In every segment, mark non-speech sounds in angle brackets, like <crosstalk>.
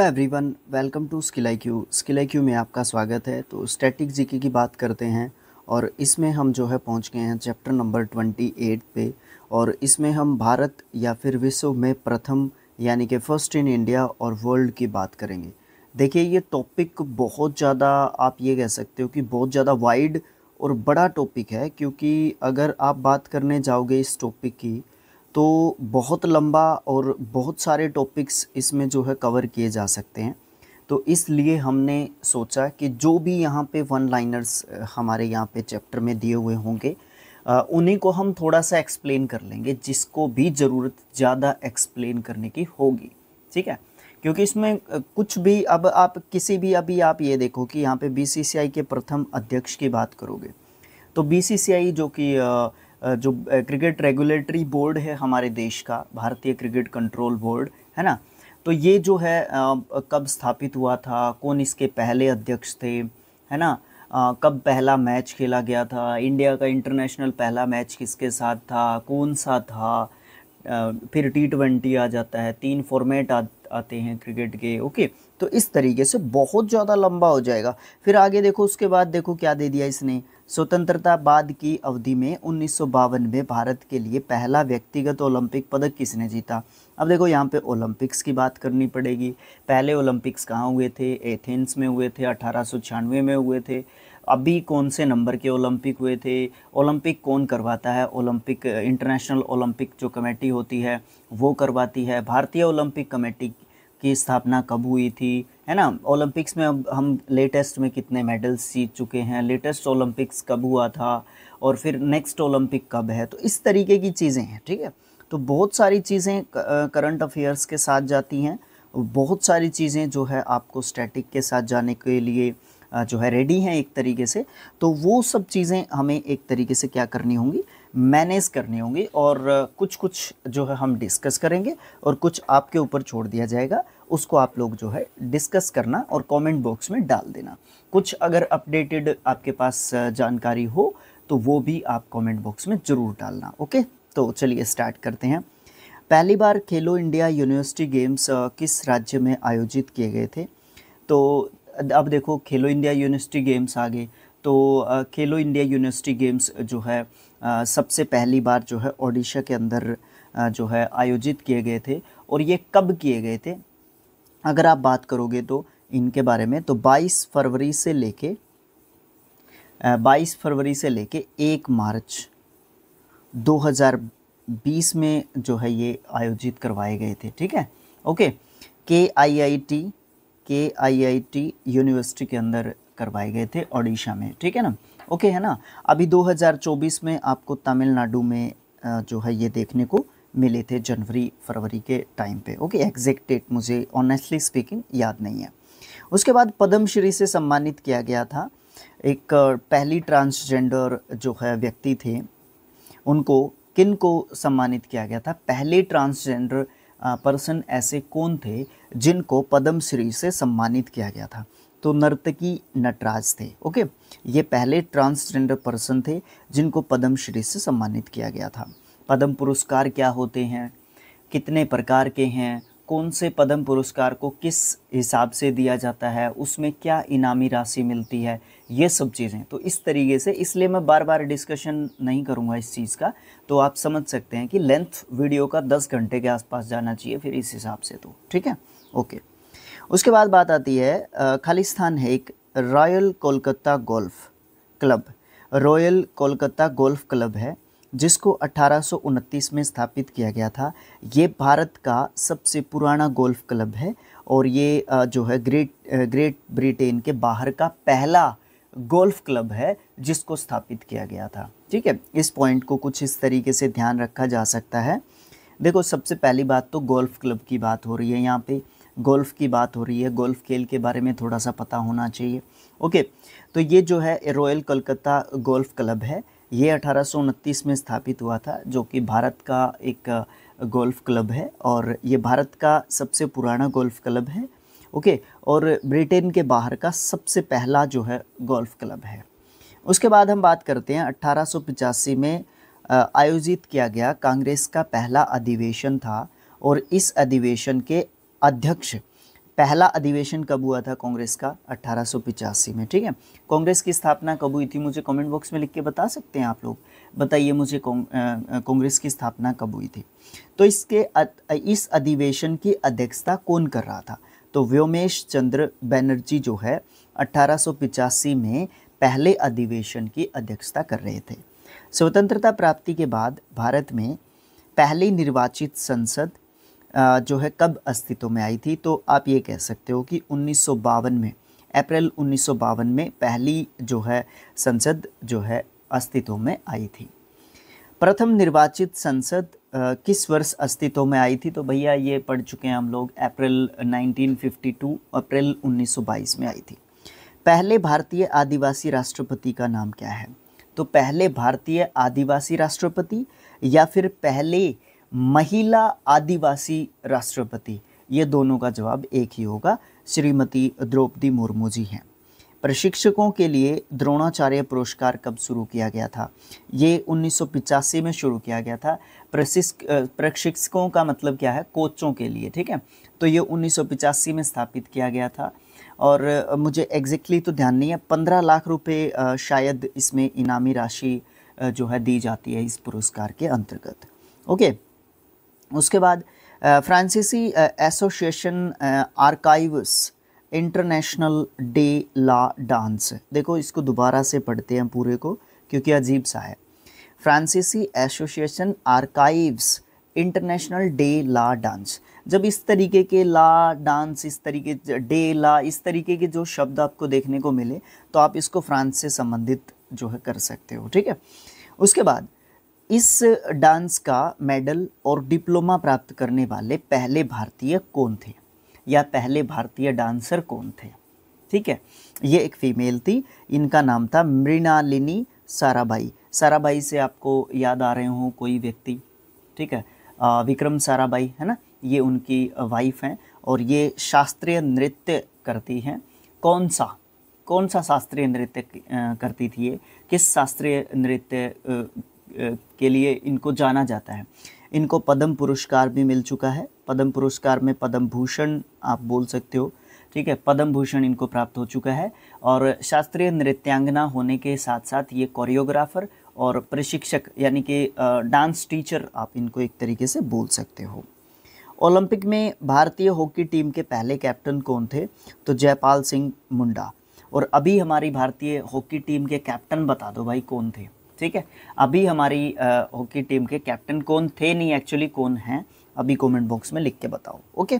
Hello everyone welcome to skill I Q skill I Q में आपका स्वागत है तो स्टैटिक जीके की बात करते हैं और इसमें हम जो है पहुंच गए हैं चैप्टर नंबर ट्वेंटी एट पे और इसमें हम भारत या फिर विश्व में प्रथम यानी कि फर्स्ट इन इंडिया और वर्ल्ड की बात करेंगे देखिए ये टॉपिक बहुत ज़्यादा आप ये कह सकते हो कि बहुत ज़्यादा वाइड और बड़ा टॉपिक है क्योंकि अगर आप बात करने जाओगे इस टॉपिक की तो बहुत लंबा और बहुत सारे टॉपिक्स इसमें जो है कवर किए जा सकते हैं तो इसलिए हमने सोचा कि जो भी यहाँ पे वन लाइनर्स हमारे यहाँ पे चैप्टर में दिए हुए होंगे उन्हीं को हम थोड़ा सा एक्सप्लेन कर लेंगे जिसको भी ज़रूरत ज़्यादा एक्सप्लेन करने की होगी ठीक है क्योंकि इसमें कुछ भी अब आप किसी भी अभी आप ये देखो कि यहाँ पे बीसीसीआई के प्रथम अध्यक्ष की बात करोगे तो बीसीसीआई जो कि जो क्रिकेट रेगुलेटरी बोर्ड है हमारे देश का भारतीय क्रिकेट कंट्रोल बोर्ड है ना तो ये जो है कब स्थापित हुआ था कौन इसके पहले अध्यक्ष थे है ना कब पहला मैच खेला गया था इंडिया का इंटरनेशनल पहला मैच किसके साथ था कौन सा था फिर टी ट्वेंटी आ जाता है तीन फॉर्मेट आते हैं क्रिकेट के ओके okay? तो इस तरीके से बहुत ज़्यादा लंबा हो जाएगा फिर आगे देखो उसके बाद देखो क्या दे दिया इसने स्वतंत्रता बाद की अवधि में उन्नीस में भारत के लिए पहला व्यक्तिगत ओलंपिक पदक किसने जीता अब देखो यहाँ पे ओलंपिक्स की बात करनी पड़ेगी पहले ओलंपिक्स कहाँ हुए थे एथेंस में हुए थे अठारह में हुए थे अभी कौन से नंबर के ओलंपिक हुए थे ओलंपिक कौन करवाता है ओलंपिक इंटरनेशनल ओलंपिक जो कमेटी होती है वो करवाती है भारतीय ओलंपिक कमेटी की स्थापना कब हुई थी है ना ओलंपिक्स में अब हम लेटेस्ट में कितने मेडल्स जीत चुके हैं लेटेस्ट ओलंपिक्स कब हुआ था और फिर नेक्स्ट ओलंपिक कब है तो इस तरीके की चीज़ें हैं ठीक है तो बहुत सारी चीज़ें करंट अफेयर्स के साथ जाती हैं बहुत सारी चीज़ें जो है आपको स्टैटिक के साथ जाने के लिए जो है रेडी हैं एक तरीके से तो वो सब चीज़ें हमें एक तरीके से क्या करनी होंगी मैनेज करनी होंगी और कुछ कुछ जो है हम डिस्कस करेंगे और कुछ आपके ऊपर छोड़ दिया जाएगा उसको आप लोग जो है डिस्कस करना और कमेंट बॉक्स में डाल देना कुछ अगर अपडेटेड आपके पास जानकारी हो तो वो भी आप कमेंट बॉक्स में ज़रूर डालना ओके तो चलिए स्टार्ट करते हैं पहली बार खेलो इंडिया यूनिवर्सिटी गेम्स किस राज्य में आयोजित किए गए थे तो अब देखो खेलो इंडिया यूनिवर्सिटी गेम्स आ गए तो खेलो इंडिया यूनिवर्सिटी गेम्स जो है सबसे पहली बार जो है ओडिशा के अंदर जो है आयोजित किए गए थे और ये कब किए गए थे अगर आप बात करोगे तो इनके बारे में तो 22 फरवरी से लेके 22 फरवरी से लेके 1 मार्च 2020 में जो है ये आयोजित करवाए गए थे ठीक है ओके के आई आई टी के आई आई टी यूनिवर्सिटी के अंदर करवाए गए थे ओडिशा में ठीक है ना ओके है ना अभी 2024 में आपको तमिलनाडु में जो है ये देखने को मिले थे जनवरी फरवरी के टाइम पे ओके एग्जैक्ट डेट मुझे ऑनेस्टली स्पीकिंग याद नहीं है उसके बाद पद्मश्री से सम्मानित किया गया था एक पहली ट्रांसजेंडर जो है व्यक्ति थे उनको किन को सम्मानित किया गया था पहले ट्रांसजेंडर पर्सन ऐसे कौन थे जिनको पद्मश्री से सम्मानित किया गया था तो नर्तकी नटराज थे ओके ये पहले ट्रांसजेंडर पर्सन थे जिनको पद्मश्री से सम्मानित किया गया था पद्म पुरस्कार क्या होते हैं कितने प्रकार के हैं कौन से पद्म पुरस्कार को किस हिसाब से दिया जाता है उसमें क्या इनामी राशि मिलती है ये सब चीज़ें तो इस तरीके से इसलिए मैं बार बार डिस्कशन नहीं करूँगा इस चीज़ का तो आप समझ सकते हैं कि लेंथ वीडियो का दस घंटे के आसपास जाना चाहिए फिर इस हिसाब से तो ठीक है ओके उसके बाद बात आती है खालिस्तान है एक Royal Kolkata Golf Club Royal Kolkata Golf Club है जिसको अट्ठारह में स्थापित किया गया था ये भारत का सबसे पुराना गोल्फ क्लब है और ये जो है ग्रेट ग्रेट ब्रिटेन के बाहर का पहला गोल्फ क्लब है जिसको स्थापित किया गया था ठीक है इस पॉइंट को कुछ इस तरीके से ध्यान रखा जा सकता है देखो सबसे पहली बात तो गोल्फ क्लब की बात हो रही है यहाँ पे गोल्फ़ की बात हो रही है गोल्फ़ खेल के बारे में थोड़ा सा पता होना चाहिए ओके तो ये जो है रॉयल कलकत्ता गोल्फ़ क्लब है ये अठारह में स्थापित हुआ था जो कि भारत का एक गोल्फ़ क्लब है और ये भारत का सबसे पुराना गोल्फ़ क्लब है ओके और ब्रिटेन के बाहर का सबसे पहला जो है गोल्फ़ क्लब है उसके बाद हम बात करते हैं अट्ठारह में आयोजित किया गया कांग्रेस का पहला अधिवेशन था और इस अधिवेशन के अध्यक्ष पहला अधिवेशन कब हुआ था कांग्रेस का अट्ठारह में ठीक है कांग्रेस की स्थापना कब हुई थी मुझे कमेंट बॉक्स में लिख के बता सकते हैं आप लोग बताइए मुझे कांग्रेस की स्थापना कब हुई थी तो इसके इस अधिवेशन की अध्यक्षता कौन कर रहा था तो व्योमेश चंद्र बैनर्जी जो है अट्ठारह में पहले अधिवेशन की अध्यक्षता कर रहे थे स्वतंत्रता प्राप्ति के बाद भारत में पहली निर्वाचित संसद जो है कब अस्तित्व में आई थी तो आप ये कह सकते हो कि उन्नीस में अप्रैल उन्नीस में पहली जो है संसद जो है अस्तित्व में आई थी प्रथम निर्वाचित संसद किस वर्ष अस्तित्व में आई थी तो भैया ये पढ़ चुके हैं हम लोग अप्रैल 1952 अप्रैल 1922 में आई थी पहले भारतीय आदिवासी राष्ट्रपति का नाम क्या है तो पहले भारतीय आदिवासी राष्ट्रपति या फिर पहले महिला आदिवासी राष्ट्रपति ये दोनों का जवाब एक ही होगा श्रीमती द्रौपदी मुर्मू जी हैं प्रशिक्षकों के लिए द्रोणाचार्य पुरस्कार कब शुरू किया गया था ये उन्नीस में शुरू किया गया था प्रशिक्षकों का मतलब क्या है कोचों के लिए ठीक है तो ये उन्नीस में स्थापित किया गया था और मुझे एग्जैक्टली तो ध्यान नहीं है पंद्रह लाख रुपए शायद इसमें इनामी राशि जो है दी जाती है इस पुरस्कार के अंतर्गत ओके उसके बाद फ्रांसीसी association archives international de la dance देखो इसको दोबारा से पढ़ते हैं पूरे को क्योंकि अजीब सा है फ्रांसीसी association archives international de la dance जब इस तरीके के ला डांस इस तरीके डे ला इस तरीके के जो शब्द आपको देखने को मिले तो आप इसको फ्रांस से संबंधित जो है कर सकते हो ठीक है उसके बाद इस डांस का मेडल और डिप्लोमा प्राप्त करने वाले पहले भारतीय कौन थे या पहले भारतीय डांसर कौन थे ठीक है ये एक फीमेल थी इनका नाम था मृणालिनी साराभाई साराभाई से आपको याद आ रहे हों कोई व्यक्ति ठीक है आ, विक्रम साराभाई है ना ये उनकी वाइफ हैं और ये शास्त्रीय नृत्य करती हैं कौन सा कौन सा शास्त्रीय नृत्य करती थी ये किस शास्त्रीय नृत्य के लिए इनको जाना जाता है इनको पद्म पुरस्कार भी मिल चुका है पद्म पुरस्कार में पद्म भूषण आप बोल सकते हो ठीक है पद्म भूषण इनको प्राप्त हो चुका है और शास्त्रीय नृत्यांगना होने के साथ साथ ये कोरियोग्राफर और प्रशिक्षक यानी कि डांस टीचर आप इनको एक तरीके से बोल सकते हो ओलंपिक में भारतीय हॉकी टीम के पहले कैप्टन कौन थे तो जयपाल सिंह मुंडा और अभी हमारी भारतीय हॉकी टीम के कैप्टन बता दो भाई कौन थे ठीक है अभी हमारी हॉकी टीम के कैप्टन कौन थे नहीं एक्चुअली कौन हैं अभी कमेंट बॉक्स में लिख के बताओ ओके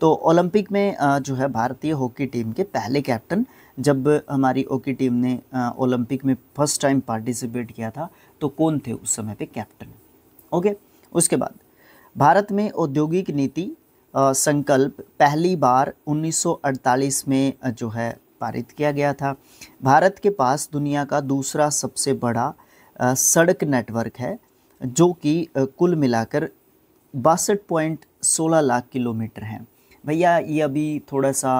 तो ओलंपिक में आ, जो है भारतीय हॉकी टीम के पहले कैप्टन जब हमारी हॉकी टीम ने ओलंपिक में फर्स्ट टाइम पार्टिसिपेट किया था तो कौन थे उस समय पे कैप्टन ओके उसके बाद भारत में औद्योगिक नीति संकल्प पहली बार 1948 में जो है पारित किया गया था भारत के पास दुनिया का दूसरा सबसे बड़ा सड़क नेटवर्क है जो कि कुल मिलाकर बासठ पॉइंट सोलह लाख किलोमीटर हैं भैया ये अभी थोड़ा सा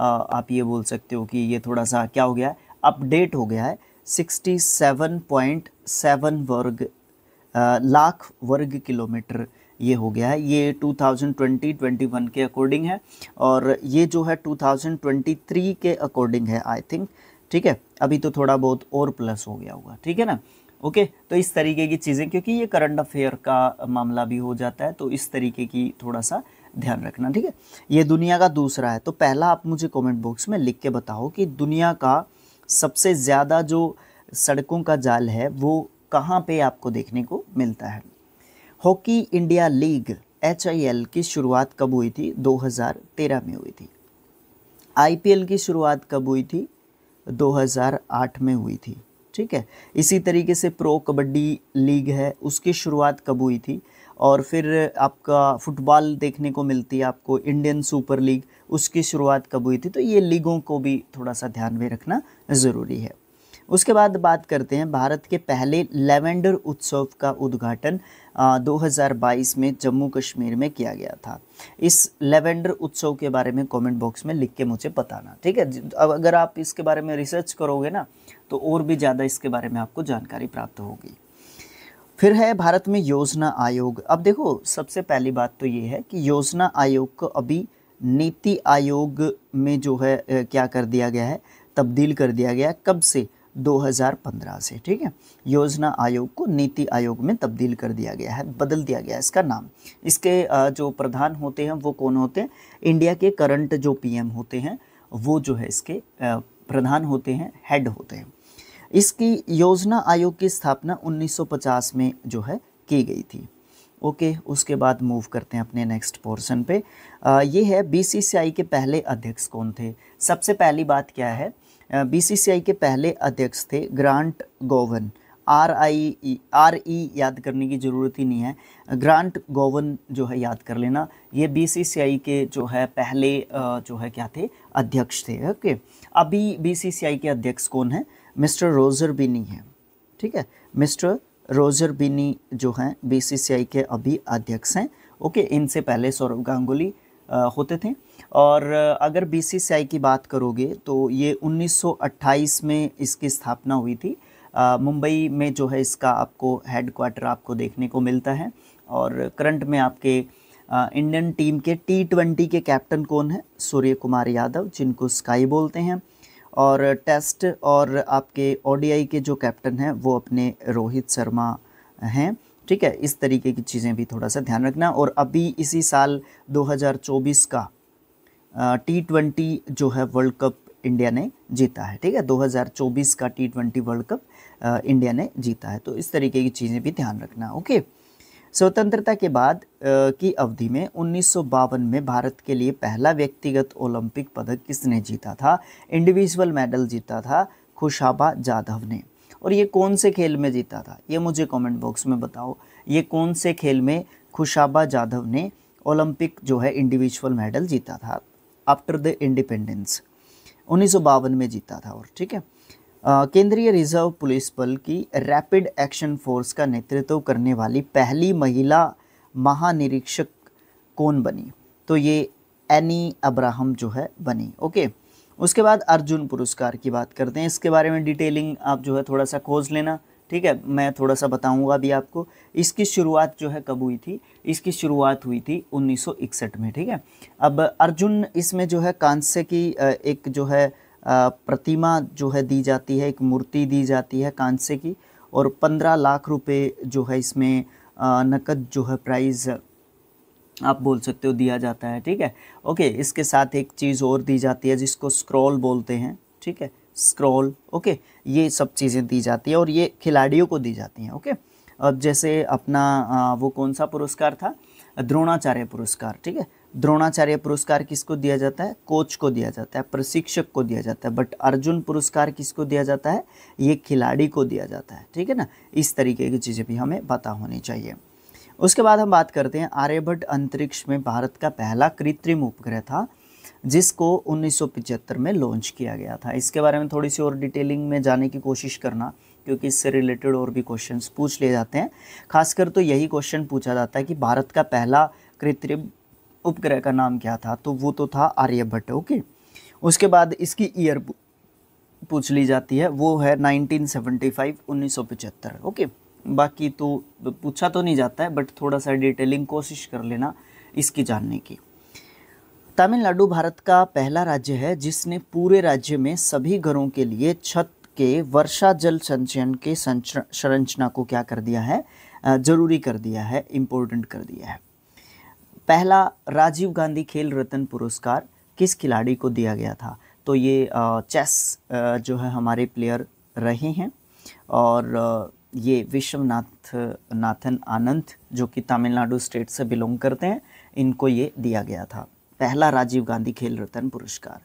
आप ये बोल सकते हो कि ये थोड़ा सा क्या हो गया है अपडेट हो गया है सिक्सटी सेवन पॉइंट सेवन वर्ग लाख वर्ग किलोमीटर ये हो गया है ये 2020-21 के अकॉर्डिंग है और ये जो है 2023 के अकॉर्डिंग है आई थिंक ठीक है अभी तो थोड़ा बहुत और प्लस हो गया होगा ठीक है ना ओके तो इस तरीके की चीज़ें क्योंकि ये करंट अफेयर का मामला भी हो जाता है तो इस तरीके की थोड़ा सा ध्यान रखना ठीक है ये दुनिया का दूसरा है तो पहला आप मुझे कमेंट बॉक्स में लिख के बताओ कि दुनिया का सबसे ज़्यादा जो सड़कों का जाल है वो कहाँ पे आपको देखने को मिलता है हॉकी इंडिया लीग एच की शुरुआत कब हुई थी 2013 में हुई थी आईपीएल की शुरुआत कब हुई थी 2008 में हुई थी ठीक है इसी तरीके से प्रो कबड्डी लीग है उसकी शुरुआत कब हुई थी और फिर आपका फुटबॉल देखने को मिलती है आपको इंडियन सुपर लीग उसकी शुरुआत कब हुई थी तो ये लीगों को भी थोड़ा सा ध्यान में रखना ज़रूरी है उसके बाद बात करते हैं भारत के पहले लेवेंडर उत्सव का उद्घाटन 2022 में जम्मू कश्मीर में किया गया था इस लेवेंडर उत्सव के बारे में कमेंट बॉक्स में लिख के मुझे बताना ठीक है अगर आप इसके बारे में रिसर्च करोगे ना तो और भी ज़्यादा इसके बारे में आपको जानकारी प्राप्त होगी फिर है भारत में योजना आयोग अब देखो सबसे पहली बात तो ये है कि योजना आयोग को अभी नीति आयोग में जो है क्या कर दिया गया है तब्दील कर दिया गया कब से 2015 से ठीक है योजना आयोग को नीति आयोग में तब्दील कर दिया गया है बदल दिया गया है इसका नाम इसके जो प्रधान होते हैं वो कौन होते हैं इंडिया के करंट जो पीएम होते हैं वो जो है इसके प्रधान होते हैं हेड होते हैं इसकी योजना आयोग की स्थापना 1950 में जो है की गई थी ओके उसके बाद मूव करते हैं अपने नेक्स्ट पोर्शन पे आ, ये है बीसीसीआई के पहले अध्यक्ष कौन थे सबसे पहली बात क्या है बीसीसीआई के पहले अध्यक्ष थे Grant Govan R I R E याद करने की ज़रूरत ही नहीं है ग्रांट गोवन जो है याद कर लेना ये बीसीसीआई के जो है पहले जो है क्या थे अध्यक्ष थे ओके अभी बीसीसीआई के अध्यक्ष कौन है मिस्टर रोज़र बिनी हैं ठीक है मिस्टर रोजर बिनी जो हैं बीसीसीआई के अभी अध्यक्ष हैं ओके इनसे पहले सौरभ गांगुली होते थे और अगर बीसीसीआई की बात करोगे तो ये 1928 में इसकी स्थापना हुई थी मुंबई में जो है इसका आपको हेड क्वार्टर आपको देखने को मिलता है और करंट में आपके इंडियन टीम के टी ट्वेंटी के कैप्टन कौन है सूर्य कुमार यादव जिनको स्काई बोलते हैं और टेस्ट और आपके ओडीआई के जो कैप्टन हैं वो अपने रोहित शर्मा हैं ठीक है इस तरीके की चीज़ें भी थोड़ा सा ध्यान रखना और अभी इसी साल 2024 का टी ट्वेंटी जो है वर्ल्ड कप इंडिया ने जीता है ठीक है 2024 का T twenty World Cup India ने जीता है तो इस तरीके की चीज़ें भी ध्यान रखना ओके स्वतंत्रता के बाद की अवधि में उन्नीस में भारत के लिए पहला व्यक्तिगत ओलंपिक पदक किसने जीता था इंडिविजुअल मेडल जीता था खुशाबा जाधव ने और ये कौन से खेल में जीता था ये मुझे कमेंट बॉक्स में बताओ ये कौन से खेल में खुशाबा जाधव ने ओलंपिक जो है इंडिविजुअल मेडल जीता था आफ्टर द इंडिपेंडेंस उन्नीस में जीता था और ठीक है केंद्रीय रिजर्व पुलिस बल की रैपिड एक्शन फोर्स का नेतृत्व करने वाली पहली महिला महानिरीक्षक कौन बनी तो ये एनी अब्राहम जो है बनी ओके उसके बाद अर्जुन पुरस्कार की बात करते हैं इसके बारे में डिटेलिंग आप जो है थोड़ा सा खोज लेना ठीक है मैं थोड़ा सा बताऊंगा अभी आपको इसकी शुरुआत जो है कब हुई थी इसकी शुरुआत हुई थी 1961 में ठीक है अब अर्जुन इसमें जो है कांस्य की एक जो है प्रतिमा जो है दी जाती है एक मूर्ति दी जाती है कांसे की और पंद्रह लाख रुपए जो है इसमें नकद जो है प्राइज़ आप बोल सकते हो दिया जाता है ठीक है ओके इसके साथ एक चीज़ और दी जाती है जिसको स्क्रॉल बोलते हैं ठीक है स्क्रॉल ओके ये सब चीज़ें दी जाती है और ये खिलाड़ियों को दी जाती हैं ओके अब जैसे अपना वो कौन सा पुरस्कार था द्रोणाचार्य पुरस्कार ठीक है द्रोणाचार्य पुरस्कार किसको दिया जाता है कोच को दिया जाता है प्रशिक्षक को दिया जाता है बट अर्जुन पुरस्कार किसको दिया जाता है ये खिलाड़ी को दिया जाता है ठीक है ना इस तरीके की चीज़ें भी हमें पता होनी चाहिए उसके बाद हम बात करते हैं आर्यभट्ट अंतरिक्ष में भारत का पहला कृत्रिम उपग्रह था जिसको उन्नीस में लॉन्च किया गया था इसके बारे में थोड़ी सी और डिटेलिंग में जाने की कोशिश करना क्योंकि इससे रिलेटेड और भी क्वेश्चंस पूछ लिए जाते हैं खासकर तो यही क्वेश्चन पूछा जाता है कि भारत का पहला कृत्रिम उपग्रह का नाम क्या था तो वो तो था आर्यभट्ट ओके उसके बाद इसकी ईयर पूछ ली जाती है वो है 1975 1975 ओके बाकी तो पूछा तो नहीं जाता है बट थोड़ा सा डिटेलिंग कोशिश कर लेना इसकी जानने की तमिलनाडु भारत का पहला राज्य है जिसने पूरे राज्य में सभी घरों के लिए छत के वर्षा जल संचयन के संरचना को क्या कर दिया है ज़रूरी कर दिया है इम्पोर्टेंट कर दिया है पहला राजीव गांधी खेल रत्न पुरस्कार किस खिलाड़ी को दिया गया था तो ये चेस जो है हमारे प्लेयर रहे हैं और ये विश्वनाथ नाथन आनंद जो कि तमिलनाडु स्टेट से बिलोंग करते हैं इनको ये दिया गया था पहला राजीव गांधी खेल रत्न पुरस्कार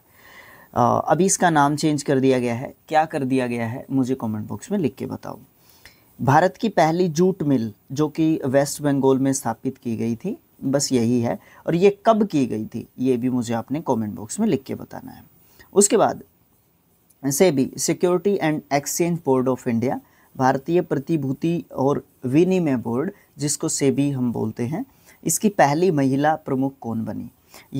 अभी इसका नाम चेंज कर दिया गया है क्या कर दिया गया है मुझे कमेंट बॉक्स में लिख के बताओ भारत की पहली जूट मिल जो कि वेस्ट बंगाल में स्थापित की गई थी बस यही है और ये कब की गई थी ये भी मुझे आपने कमेंट बॉक्स में लिख के बताना है उसके बाद SEBI security and exchange board of India भारतीय प्रतिभूति और विनिमय बोर्ड जिसको सेबी हम बोलते हैं इसकी पहली महिला प्रमुख कौन बनी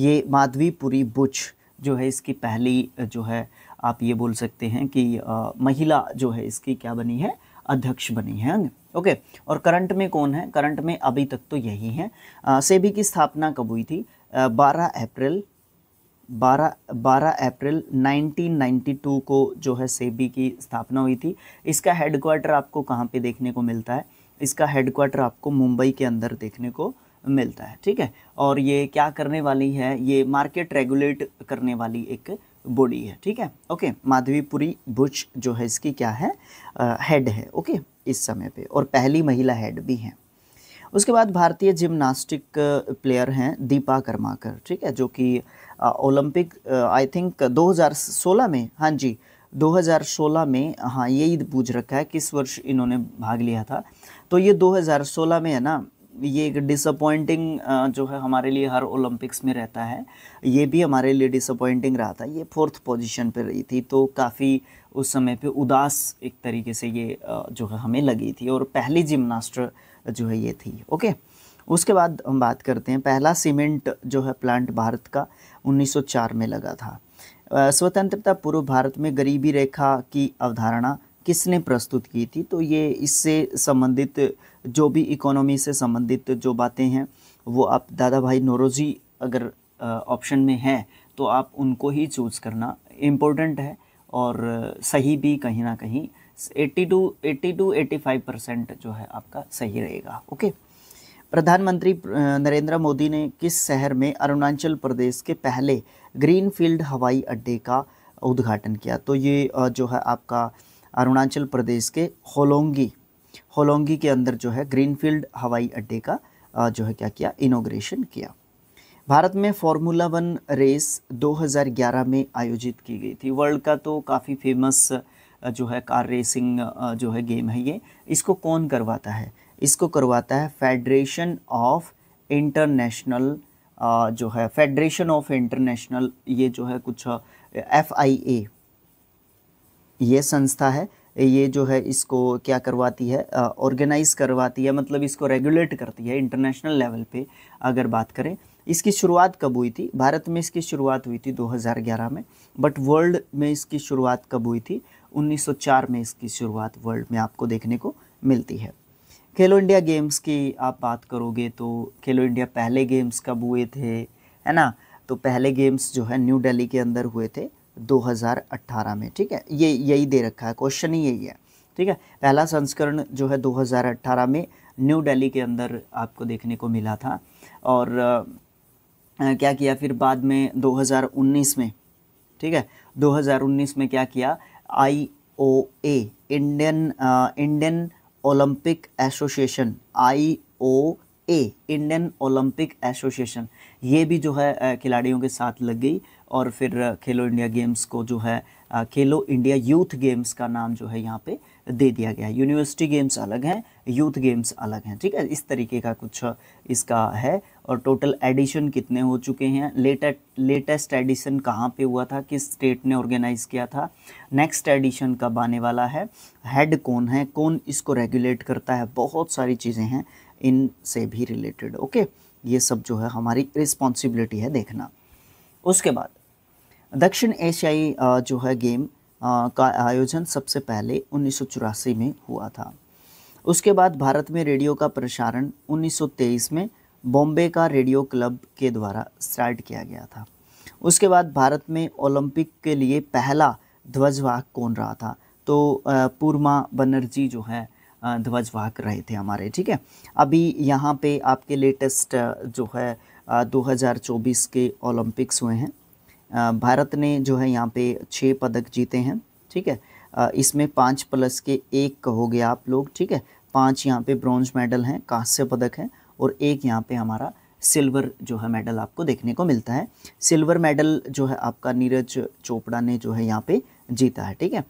ये माधवीपुरी बुच जो है इसकी पहली जो है आप ये बोल सकते हैं कि आ, महिला जो है इसकी क्या बनी है अध्यक्ष बनी है ओके और करंट में कौन है करंट में अभी तक तो यही है आ, सेबी की स्थापना कब हुई थी बारह अप्रैल बारह बारह अप्रैल 1992 को जो है सेबी की स्थापना हुई थी इसका हेडक्वार्टर आपको कहाँ पे देखने को मिलता है इसका हेडक्वार्टर आपको मुंबई के अंदर देखने को मिलता है ठीक है और ये क्या करने वाली है ये मार्केट रेगुलेट करने वाली एक बॉडी है ठीक है ओके माधवीपुरी भुज जो है इसकी क्या है हेड है ओके इस समय पे और पहली महिला हेड भी हैं उसके बाद भारतीय जिम्नास्टिक प्लेयर हैं दीपा कर्माकर ठीक है जो कि ओलंपिक आई थिंक 2016 में हाँ जी 2016 में हाँ यही पूछ रखा है किस वर्ष इन्होंने भाग लिया था तो ये 2016 में है ना ये एक डिसअपॉइंटिंग जो है हमारे लिए हर ओलंपिक्स में रहता है ये भी हमारे लिए डिसअपॉइंटिंग रहा था ये फोर्थ पोजीशन पर रही थी तो काफ़ी उस समय पे उदास एक तरीके से ये जो है हमें लगी थी और पहली जिमनास्टर जो है ये थी ओके उसके बाद हम बात करते हैं पहला सीमेंट जो है प्लांट भारत का 1904 में लगा था स्वतंत्रता पूर्व भारत में गरीबी रेखा की अवधारणा किसने प्रस्तुत की थी तो ये इससे संबंधित जो भी इकोनॉमी से संबंधित जो बातें हैं वो आप दादा भाई नोरोजी अगर ऑप्शन में हैं तो आप उनको ही चूज़ करना इम्पोर्टेंट है और सही भी कहीं ना कहीं eighty two eighty two 85 percent जो है आपका सही रहेगा ओके प्रधानमंत्री नरेंद्र मोदी ने किस शहर में अरुणाचल प्रदेश के पहले ग्रीनफील्ड हवाई अड्डे का उद्घाटन किया तो ये जो है आपका अरुणाचल प्रदेश के होलोंगी होलोंगी के अंदर जो है ग्रीनफील्ड हवाई अड्डे का जो है क्या किया इनोग्रेशन किया भारत में फॉर्मूला वन रेस 2011 में आयोजित की गई थी वर्ल्ड का तो काफ़ी फेमस जो है कार रेसिंग जो है गेम है ये इसको कौन करवाता है इसको करवाता है फेडरेशन ऑफ इंटरनेशनल जो है फेडरेशन ऑफ इंटरनेशनल ये जो है कुछ एफ आई ए ये संस्था है ये जो है इसको क्या करवाती है ऑर्गेनाइज करवाती है मतलब इसको रेगुलेट करती है इंटरनेशनल लेवल पे अगर बात करें इसकी शुरुआत कब हुई थी भारत में इसकी शुरुआत हुई थी 2011 में बट वर्ल्ड में इसकी शुरुआत कब हुई थी 1904 में इसकी शुरुआत वर्ल्ड में आपको देखने को मिलती है खेलो इंडिया गेम्स की आप बात करोगे तो खेलो इंडिया पहले गेम्स कब हुए थे है ना तो पहले गेम्स जो है न्यू दिल्ली के अंदर हुए थे 2018 में ठीक है ये यही दे रखा है क्वेश्चन ही यही है ठीक है पहला संस्करण जो है 2018 में न्यू दिल्ली के अंदर आपको देखने को मिला था और आ, क्या किया फिर बाद में 2019 में ठीक है 2019 में क्या किया I O A Indian Indian Olympic Association I O A Indian Olympic Association ये भी जो है खिलाड़ियों के साथ लग गई और फिर खेलो इंडिया गेम्स को जो है खेलो इंडिया यूथ गेम्स का नाम जो है यहाँ पे दे दिया गया है यूनिवर्सिटी गेम्स अलग हैं यूथ गेम्स अलग हैं ठीक है इस तरीके का कुछ इसका है और टोटल एडिशन कितने हो चुके हैं लेटेस्ट लेटेस्ट एडिशन कहाँ पे हुआ था किस स्टेट ने ऑर्गेनाइज़ किया था नेक्स्ट एडिशन कब आने वाला है हेड कौन है कौन इसको रेगुलेट करता है बहुत सारी चीज़ें हैं इन से भी रिलेटेड ओके ये सब जो है हमारी रिस्पॉन्सिबिलिटी है देखना उसके बाद दक्षिण एशियाई जो है गेम का आयोजन सबसे पहले उन्नीस में हुआ था उसके बाद भारत में रेडियो का प्रसारण उन्नीस में बॉम्बे का रेडियो क्लब के द्वारा स्टार्ट किया गया था उसके बाद भारत में ओलंपिक के लिए पहला ध्वजवाहक कौन रहा था तो पूर्मा बनर्जी जो है ध्वजवाहक रहे थे हमारे ठीक है अभी यहाँ पे आपके लेटेस्ट जो है 2024 के ओलंपिक्स हुए हैं भारत ने जो है यहाँ पे छः पदक जीते हैं ठीक है इसमें पाँच प्लस के एक कहोगे आप लोग ठीक है पाँच यहाँ पे ब्रॉन्ज मेडल हैं कांस्य पदक हैं और एक यहाँ पे हमारा सिल्वर जो है मेडल आपको देखने को मिलता है सिल्वर मेडल जो है आपका नीरज चोपड़ा ने जो है यहाँ पे जीता है ठीक है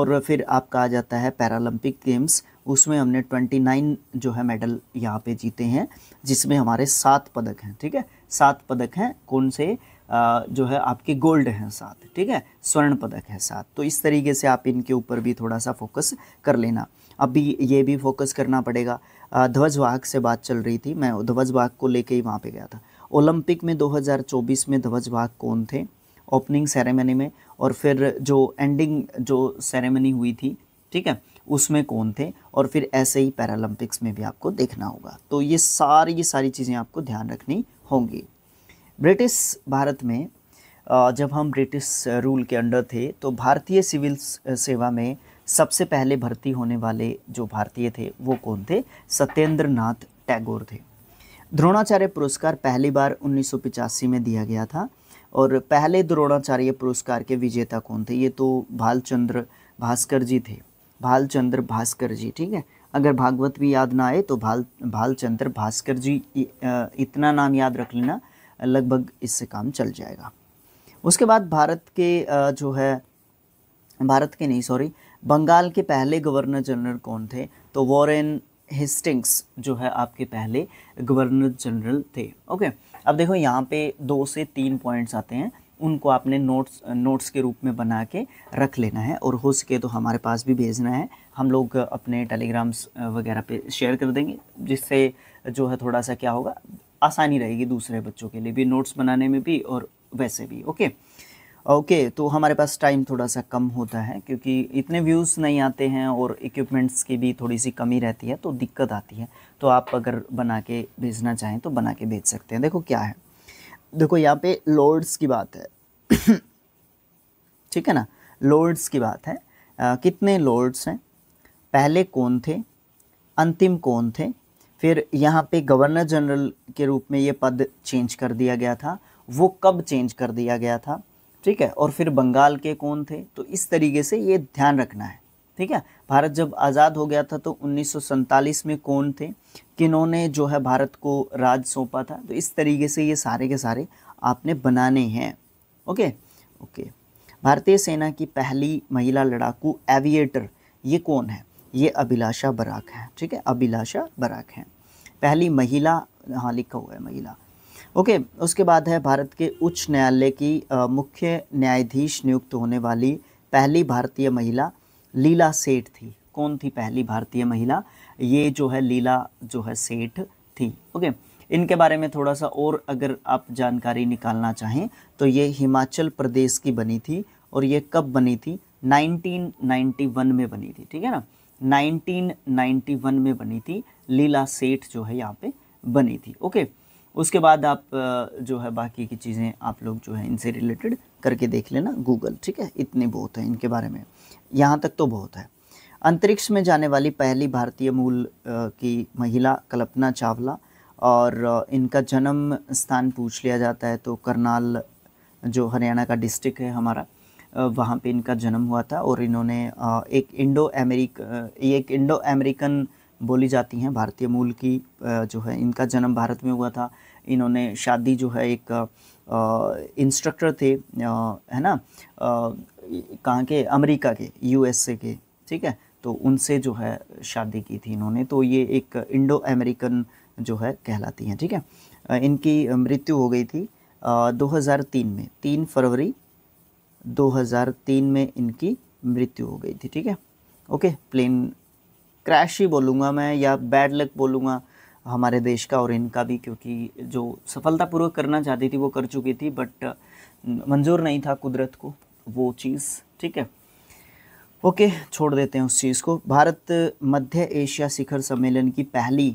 और फिर आपका आ जाता है पैरालंपिक गेम्स उसमें हमने 29 जो है मेडल यहाँ पे जीते हैं जिसमें हमारे सात पदक हैं ठीक है सात पदक हैं कौन से आ, जो है आपके गोल्ड हैं सात ठीक है स्वर्ण पदक है सात तो इस तरीके से आप इनके ऊपर भी थोड़ा सा फोकस कर लेना अभी ये भी फोकस करना पड़ेगा ध्वज वाहक से बात चल रही थी मैं ध्वज को लेके ही वहाँ पे गया था ओलंपिक में 2024 में ध्वज कौन थे ओपनिंग सेरेमनी में और फिर जो एंडिंग जो सेरेमनी हुई थी ठीक है उसमें कौन थे और फिर ऐसे ही पैरालंपिक्स में भी आपको देखना होगा तो ये सारी ये सारी चीज़ें आपको ध्यान रखनी होंगी ब्रिटिश भारत में जब हम ब्रिटिश रूल के अंडर थे तो भारतीय सिविल सेवा में सबसे पहले भर्ती होने वाले जो भारतीय थे वो कौन थे सत्येंद्र नाथ टैगोर थे द्रोणाचार्य पुरस्कार पहली बार उन्नीस में दिया गया था और पहले द्रोणाचार्य पुरस्कार के विजेता कौन थे ये तो भालचंद्र भास्कर जी थे भाल चंद्र भास्कर जी ठीक है अगर भागवत भी याद ना आए तो भाल भाल चंद्र भास्कर जी इतना नाम याद रख लेना लगभग इससे काम चल जाएगा उसके बाद भारत के जो है भारत के नहीं सॉरी बंगाल के पहले गवर्नर जनरल कौन थे तो वॉरेन हिस्टिंग्स जो है आपके पहले गवर्नर जनरल थे ओके अब देखो यहाँ पे दो से तीन पॉइंट्स आते हैं उनको आपने नोट्स नोट्स के रूप में बना के रख लेना है और हो सके तो हमारे पास भी भेजना है हम लोग अपने टेलीग्राम्स वगैरह पे शेयर कर देंगे जिससे जो है थोड़ा सा क्या होगा आसानी रहेगी दूसरे बच्चों के लिए भी नोट्स बनाने में भी और वैसे भी ओके ओके तो हमारे पास टाइम थोड़ा सा कम होता है क्योंकि इतने व्यूज़ नहीं आते हैं और इक्विपमेंट्स की भी थोड़ी सी कमी रहती है तो दिक्कत आती है तो आप अगर बना के भेजना चाहें तो बना के भेज सकते हैं देखो क्या है देखो यहाँ पे लोड्स की बात है <coughs> ठीक है ना लोड्स की बात है आ, कितने लोड्स हैं पहले कौन थे अंतिम कौन थे फिर यहाँ पे गवर्नर जनरल के रूप में ये पद चेंज कर दिया गया था वो कब चेंज कर दिया गया था ठीक है और फिर बंगाल के कौन थे तो इस तरीके से ये ध्यान रखना है ठीक है भारत जब आज़ाद हो गया था तो उन्नीस में कौन थे किन्होंने जो है भारत को राज सौंपा था तो इस तरीके से ये सारे के सारे आपने बनाने हैं ओके ओके भारतीय सेना की पहली महिला लड़ाकू एविएटर ये कौन है ये अभिलाषा बराक है ठीक है अभिलाषा बराक है पहली महिला हाँ लिखा हुआ है महिला ओके उसके बाद है भारत के उच्च न्यायालय की मुख्य न्यायाधीश नियुक्त होने वाली पहली भारतीय महिला लीला सेठ थी कौन थी पहली भारतीय महिला ये जो है लीला जो है सेठ थी ओके इनके बारे में थोड़ा सा और अगर आप जानकारी निकालना चाहें तो ये हिमाचल प्रदेश की बनी थी और ये कब बनी थी 1991 में बनी थी ठीक है ना 1991 में बनी थी लीला सेठ जो है यहाँ पे बनी थी ओके उसके बाद आप जो है बाकी की चीज़ें आप लोग जो है इनसे रिलेटेड करके देख लेना गूगल ठीक है इतने बहुत है इनके बारे में यहाँ तक तो बहुत है अंतरिक्ष में जाने वाली पहली भारतीय मूल की महिला कल्पना चावला और इनका जन्म स्थान पूछ लिया जाता है तो करनाल जो हरियाणा का डिस्ट्रिक्ट है हमारा वहाँ पे इनका जन्म हुआ था और इन्होंने एक इंडो अमेरिक एक इंडो अमेरिकन बोली जाती हैं भारतीय मूल की जो है इनका जन्म भारत में हुआ था इन्होंने शादी जो है एक इंस्ट्रक्टर थे है ना कहाँ के अमेरिका के यूएसए के ठीक है तो उनसे जो है शादी की थी इन्होंने तो ये एक इंडो अमेरिकन जो है कहलाती हैं ठीक है इनकी मृत्यु हो गई थी आ, 2003 में तीन फरवरी 2003 में इनकी मृत्यु हो गई थी ठीक है ओके प्लेन क्रैश ही बोलूँगा मैं या बैड लक बोलूँगा हमारे देश का और इनका भी क्योंकि जो सफलतापूर्वक करना चाहती थी वो कर चुकी थी बट मंजूर नहीं था कुदरत को वो चीज़ ठीक है ओके छोड़ देते हैं उस चीज़ को भारत मध्य एशिया शिखर सम्मेलन की पहली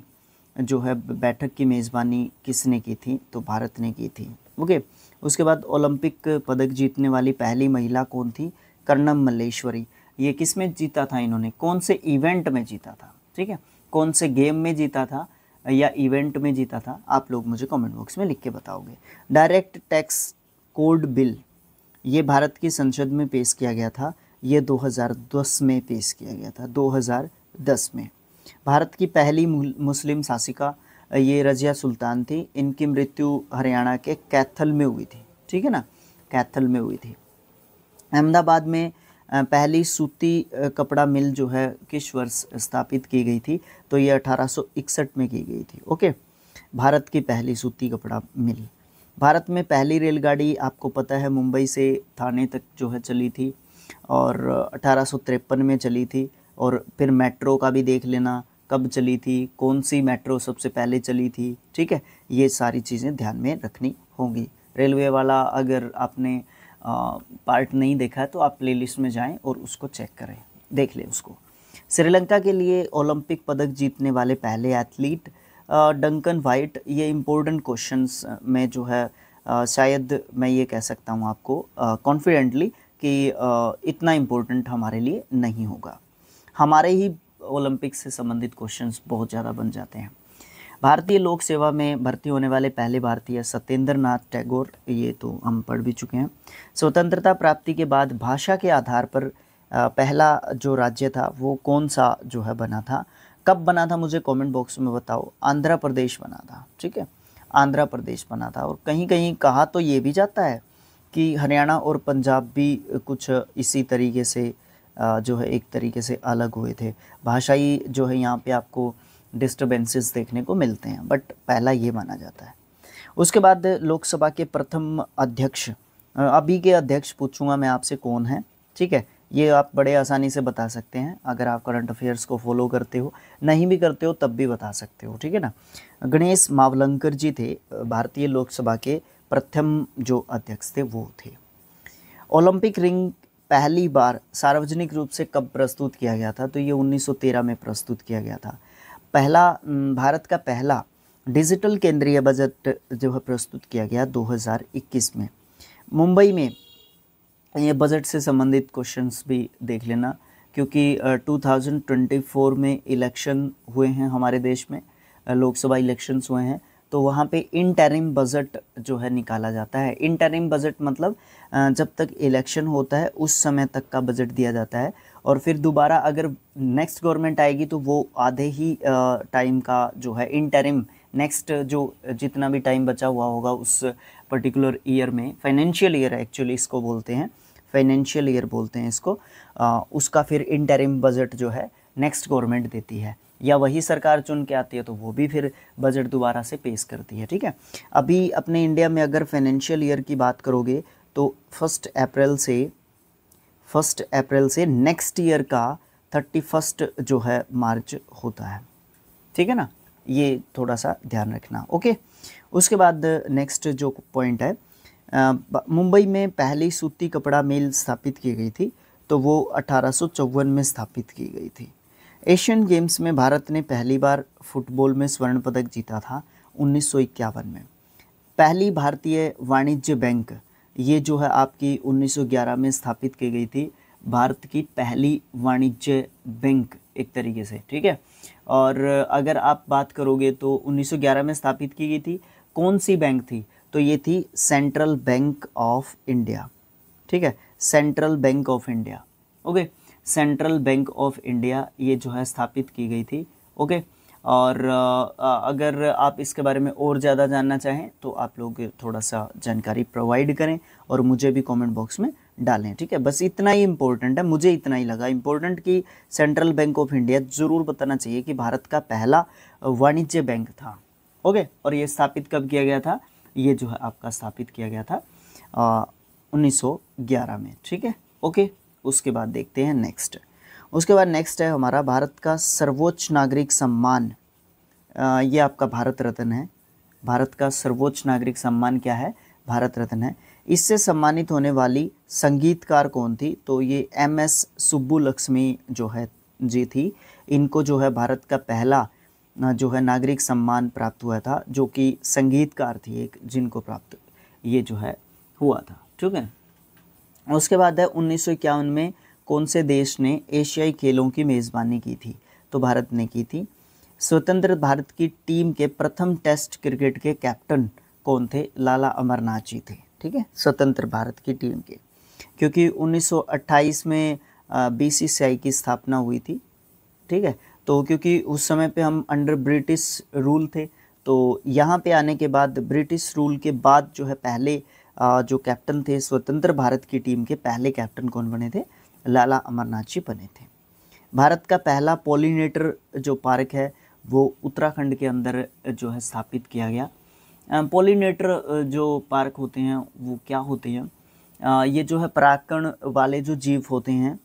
जो है बैठक की मेज़बानी किसने की थी तो भारत ने की थी ओके उसके बाद ओलंपिक पदक जीतने वाली पहली महिला कौन थी कर्णम मल्लेश्वरी ये किस में जीता था इन्होंने कौन से इवेंट में जीता था ठीक है कौन से गेम में जीता था या इवेंट में जीता था आप लोग मुझे कमेंट बॉक्स में लिख के बताओगे डायरेक्ट टैक्स कोड बिल ये भारत की संसद में पेश किया गया था ये 2010 में पेश किया गया था 2010 में भारत की पहली मुस्लिम शासिका ये रजिया सुल्तान थी इनकी मृत्यु हरियाणा के कैथल में हुई थी ठीक है ना कैथल में हुई थी अहमदाबाद में पहली सूती कपड़ा मिल जो है किस वर्ष स्थापित की गई थी तो ये 1861 में की गई थी ओके भारत की पहली सूती कपड़ा मिल भारत में पहली रेलगाड़ी आपको पता है मुंबई से थाने तक जो है चली थी और अठारह में चली थी और फिर मेट्रो का भी देख लेना कब चली थी कौन सी मेट्रो सबसे पहले चली थी ठीक है ये सारी चीज़ें ध्यान में रखनी होंगी रेलवे वाला अगर आपने पार्ट नहीं देखा है तो आप प्लेलिस्ट में जाएं और उसको चेक करें देख लें उसको श्रीलंका के लिए ओलंपिक पदक जीतने वाले पहले एथलीट डंकन वाइट ये इम्पोर्टेंट क्वेश्चंस में जो है आ, शायद मैं ये कह सकता हूँ आपको कॉन्फिडेंटली कि आ, इतना इम्पोर्टेंट हमारे लिए नहीं होगा हमारे ही ओलंपिक से संबंधित क्वेश्चंस बहुत ज़्यादा बन जाते हैं भारतीय लोक सेवा में भर्ती होने वाले पहले भारतीय सत्येंद्र नाथ टैगोर ये तो हम पढ़ भी चुके हैं स्वतंत्रता प्राप्ति के बाद भाषा के आधार पर पहला जो राज्य था वो कौन सा जो है बना था कब बना था मुझे कमेंट बॉक्स में बताओ आंध्र प्रदेश बना था ठीक है आंध्र प्रदेश बना था और कहीं कहीं कहा तो ये भी जाता है कि हरियाणा और पंजाब भी कुछ इसी तरीके से जो है एक तरीके से अलग हुए थे भाषाई जो है यहाँ पे आपको डिस्टर्बेंसेस देखने को मिलते हैं बट पहला ये माना जाता है उसके बाद लोकसभा के प्रथम अध्यक्ष अभी के अध्यक्ष पूछूंगा मैं आपसे कौन है ठीक है ये आप बड़े आसानी से बता सकते हैं अगर आप करंट अफेयर्स को फॉलो करते हो नहीं भी करते हो तब भी बता सकते हो ठीक है ना गणेश मावलंकर जी थे भारतीय लोकसभा के प्रथम जो अध्यक्ष थे वो थे ओलंपिक रिंग पहली बार सार्वजनिक रूप से कब प्रस्तुत किया गया था तो ये 1913 में प्रस्तुत किया गया था पहला भारत का पहला डिजिटल केंद्रीय बजट जो है प्रस्तुत किया गया 2021 में मुंबई में ये बजट से संबंधित क्वेश्चंस भी देख लेना क्योंकि 2024 में इलेक्शन हुए हैं हमारे देश में लोकसभा इलेक्शंस हुए हैं तो वहाँ पे इंटरिम बजट जो है निकाला जाता है इंटरिम बजट मतलब जब तक इलेक्शन होता है उस समय तक का बजट दिया जाता है और फिर दोबारा अगर नेक्स्ट गवर्नमेंट आएगी तो वो आधे ही टाइम का जो है इंटरिम नेक्स्ट जो जितना भी टाइम बचा हुआ होगा उस पर्टिकुलर ईयर में फाइनेंशियल ईयर एक्चुअली इसको बोलते हैं फाइनेंशियल ईयर बोलते हैं इसको आ, उसका फिर इंटरिम बजट जो है नेक्स्ट गवर्नमेंट देती है या वही सरकार चुन के आती है तो वो भी फिर बजट दोबारा से पेश करती है ठीक है अभी अपने इंडिया में अगर फाइनेंशियल ईयर की बात करोगे तो फर्स्ट अप्रैल से फर्स्ट अप्रैल से नेक्स्ट ईयर का थर्टी फर्स्ट जो है मार्च होता है ठीक है ना ये थोड़ा सा ध्यान रखना ओके उसके बाद नेक्स्ट जो पॉइंट है मुंबई में पहली सूती कपड़ा मिल स्थापित की गई थी तो वो अठारह में स्थापित की गई थी एशियन गेम्स में भारत ने पहली बार फुटबॉल में स्वर्ण पदक जीता था उन्नीस में पहली भारतीय वाणिज्य बैंक ये जो है आपकी 1911 में स्थापित की गई थी भारत की पहली वाणिज्य बैंक एक तरीके से ठीक है और अगर आप बात करोगे तो 1911 में स्थापित की गई थी कौन सी बैंक थी तो ये थी सेंट्रल बैंक ऑफ इंडिया ठीक है Central Bank of India okay Central Bank of India ये जो है स्थापित की गई थी ओके और अगर आप इसके बारे में और ज़्यादा जानना चाहें तो आप लोग थोड़ा सा जानकारी प्रोवाइड करें और मुझे भी कमेंट बॉक्स में डालें ठीक है बस इतना ही इम्पोर्टेंट है मुझे इतना ही लगा इम्पोर्टेंट कि सेंट्रल बैंक ऑफ इंडिया ज़रूर बताना चाहिए कि भारत का पहला वाणिज्य बैंक था ओके और ये स्थापित कब किया गया था ये जो है आपका स्थापित किया गया था उन्नीस में ठीक है ओके उसके बाद देखते हैं नेक्स्ट उसके बाद नेक्स्ट है हमारा भारत का सर्वोच्च नागरिक सम्मान ये आपका भारत रत्न है भारत का सर्वोच्च नागरिक सम्मान क्या है भारत रत्न है इससे सम्मानित होने वाली संगीतकार कौन थी तो ये एम एस सुब्बू लक्ष्मी जो है जी थी इनको जो है भारत का पहला जो है नागरिक सम्मान प्राप्त हुआ था जो कि संगीतकार थी एक जिनको प्राप्त ये जो है हुआ था ठीक है उसके बाद है उन्नीस में कौन से देश ने एशियाई खेलों की मेज़बानी की थी तो भारत ने की थी स्वतंत्र भारत की टीम के प्रथम टेस्ट क्रिकेट के कैप्टन कौन थे लाला अमरनाथ जी थे ठीक है स्वतंत्र भारत की टीम के क्योंकि 1928 में बीसीसीआई की स्थापना हुई थी ठीक है तो क्योंकि उस समय पे हम अंडर ब्रिटिश रूल थे तो यहाँ पे आने के बाद ब्रिटिश रूल के बाद जो है पहले जो कैप्टन थे स्वतंत्र भारत की टीम के पहले कैप्टन कौन बने थे लाला अमरनाथ जी बने थे भारत का पहला पोलिनेटर जो पार्क है वो उत्तराखंड के अंदर जो है स्थापित किया गया पोलिनेटर जो पार्क होते हैं वो क्या होते हैं ये जो है परागकण वाले जो जीव होते हैं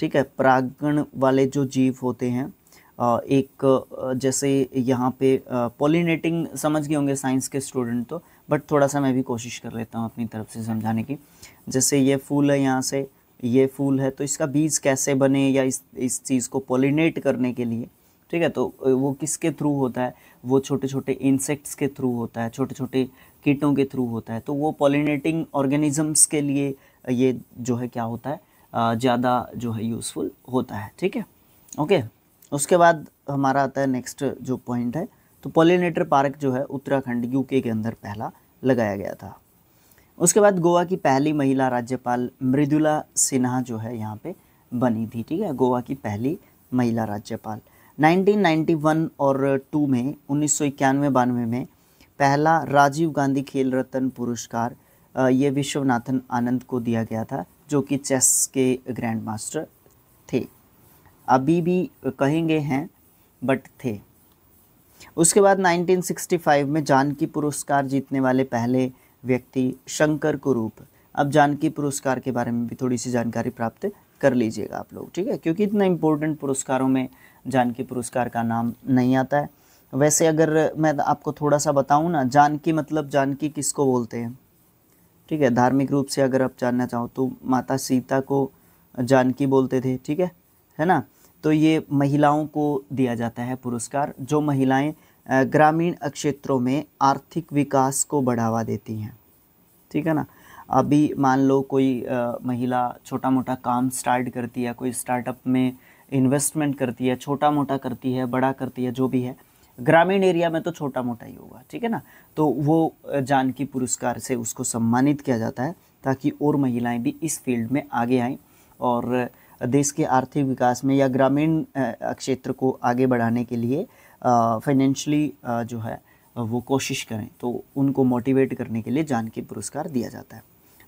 ठीक है परागकण वाले जो जीव होते हैं एक जैसे यहाँ पे पोलिनेटिंग समझ गए होंगे साइंस के स्टूडेंट तो बट थोड़ा सा मैं भी कोशिश कर लेता हूँ अपनी तरफ से समझाने की जैसे ये फूल है यहाँ से ये फूल है तो इसका बीज कैसे बने या इस इस चीज़ को पोलिनेट करने के लिए ठीक है तो वो किसके थ्रू होता है वो छोटे छोटे इंसेक्ट्स के थ्रू होता है छोटे छोटे कीटों के थ्रू होता है तो वो पोलिनेटिंग ऑर्गेनिजम्स के लिए ये जो है क्या होता है ज़्यादा जो है यूज़फुल होता है ठीक है ओके उसके बाद हमारा आता है नेक्स्ट जो पॉइंट है तो पोलिनेटर पार्क जो है उत्तराखंड यूके के अंदर पहला लगाया गया था उसके बाद गोवा की पहली महिला राज्यपाल मृदुला सिन्हा जो है यहाँ पे बनी थी ठीक है गोवा की पहली महिला राज्यपाल 1991 और 2 में उन्नीस सौ बानवे में पहला राजीव गांधी खेल रत्न पुरस्कार ये विश्वनाथन आनंद को दिया गया था जो कि चेस के ग्रैंड मास्टर थे अभी भी कहेंगे हैं बट थे उसके बाद 1965 में जानकी पुरस्कार जीतने वाले पहले व्यक्ति शंकर कुरूप अब जानकी पुरस्कार के बारे में भी थोड़ी सी जानकारी प्राप्त कर लीजिएगा आप लोग ठीक है क्योंकि इतना इम्पोर्टेंट पुरस्कारों में जानकी पुरस्कार का नाम नहीं आता है वैसे अगर मैं आपको थोड़ा सा बताऊं ना जानकी मतलब जानकी किसको बोलते हैं ठीक है धार्मिक रूप से अगर आप जानना चाहो तो माता सीता को जानकी बोलते थे ठीक है है ना तो ये महिलाओं को दिया जाता है पुरस्कार जो महिलाएं ग्रामीण क्षेत्रों में आर्थिक विकास को बढ़ावा देती हैं ठीक है ना अभी मान लो कोई महिला छोटा मोटा काम स्टार्ट करती है कोई स्टार्टअप में इन्वेस्टमेंट करती है छोटा मोटा करती है बड़ा करती है जो भी है ग्रामीण एरिया में तो छोटा मोटा ही होगा ठीक है ना तो वो जानकी पुरस्कार से उसको सम्मानित किया जाता है ताकि और महिलाएं भी इस फील्ड में आगे आएँ और देश के आर्थिक विकास में या ग्रामीण क्षेत्र को आगे बढ़ाने के लिए फाइनेंशली जो है वो कोशिश करें तो उनको मोटिवेट करने के लिए जानकी पुरस्कार दिया जाता है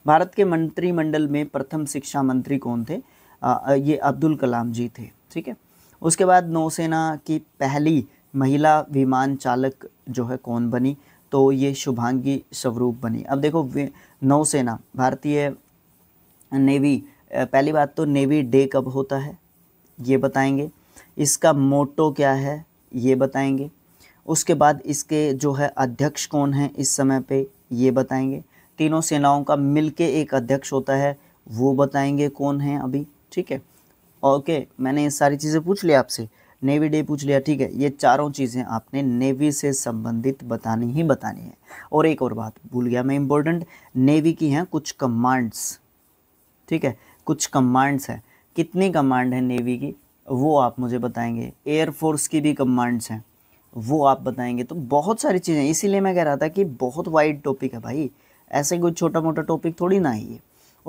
भारत के मंत्रिमंडल में प्रथम शिक्षा मंत्री कौन थे आ, ये अब्दुल कलाम जी थे ठीक है उसके बाद नौसेना की पहली महिला विमान चालक जो है कौन बनी तो ये शुभांगी स्वरूप बनी अब देखो नौसेना भारतीय नेवी पहली बात तो नेवी डे कब होता है ये बताएंगे इसका मोटो क्या है ये बताएंगे उसके बाद इसके जो है अध्यक्ष कौन है इस समय पे ये बताएंगे तीनों सेनाओं का मिलके एक अध्यक्ष होता है वो बताएंगे कौन है अभी ठीक है ओके मैंने ये सारी चीज़ें पूछ लिया आपसे नेवी डे पूछ लिया ठीक है ये चारों चीज़ें आपने नेवी से संबंधित बतानी ही बतानी है और एक और बात भूल गया मैं इम्पोर्टेंट नेवी की हैं कुछ कमांड्स ठीक है कुछ कमांड्स हैं कितनी कमांड है नेवी की वो आप मुझे बताएंगे एयरफोर्स की भी कमांड्स हैं वो आप बताएंगे तो बहुत सारी चीज़ें इसीलिए मैं कह रहा था कि बहुत वाइड टॉपिक है भाई ऐसे कोई छोटा मोटा टॉपिक थोड़ी ना ही है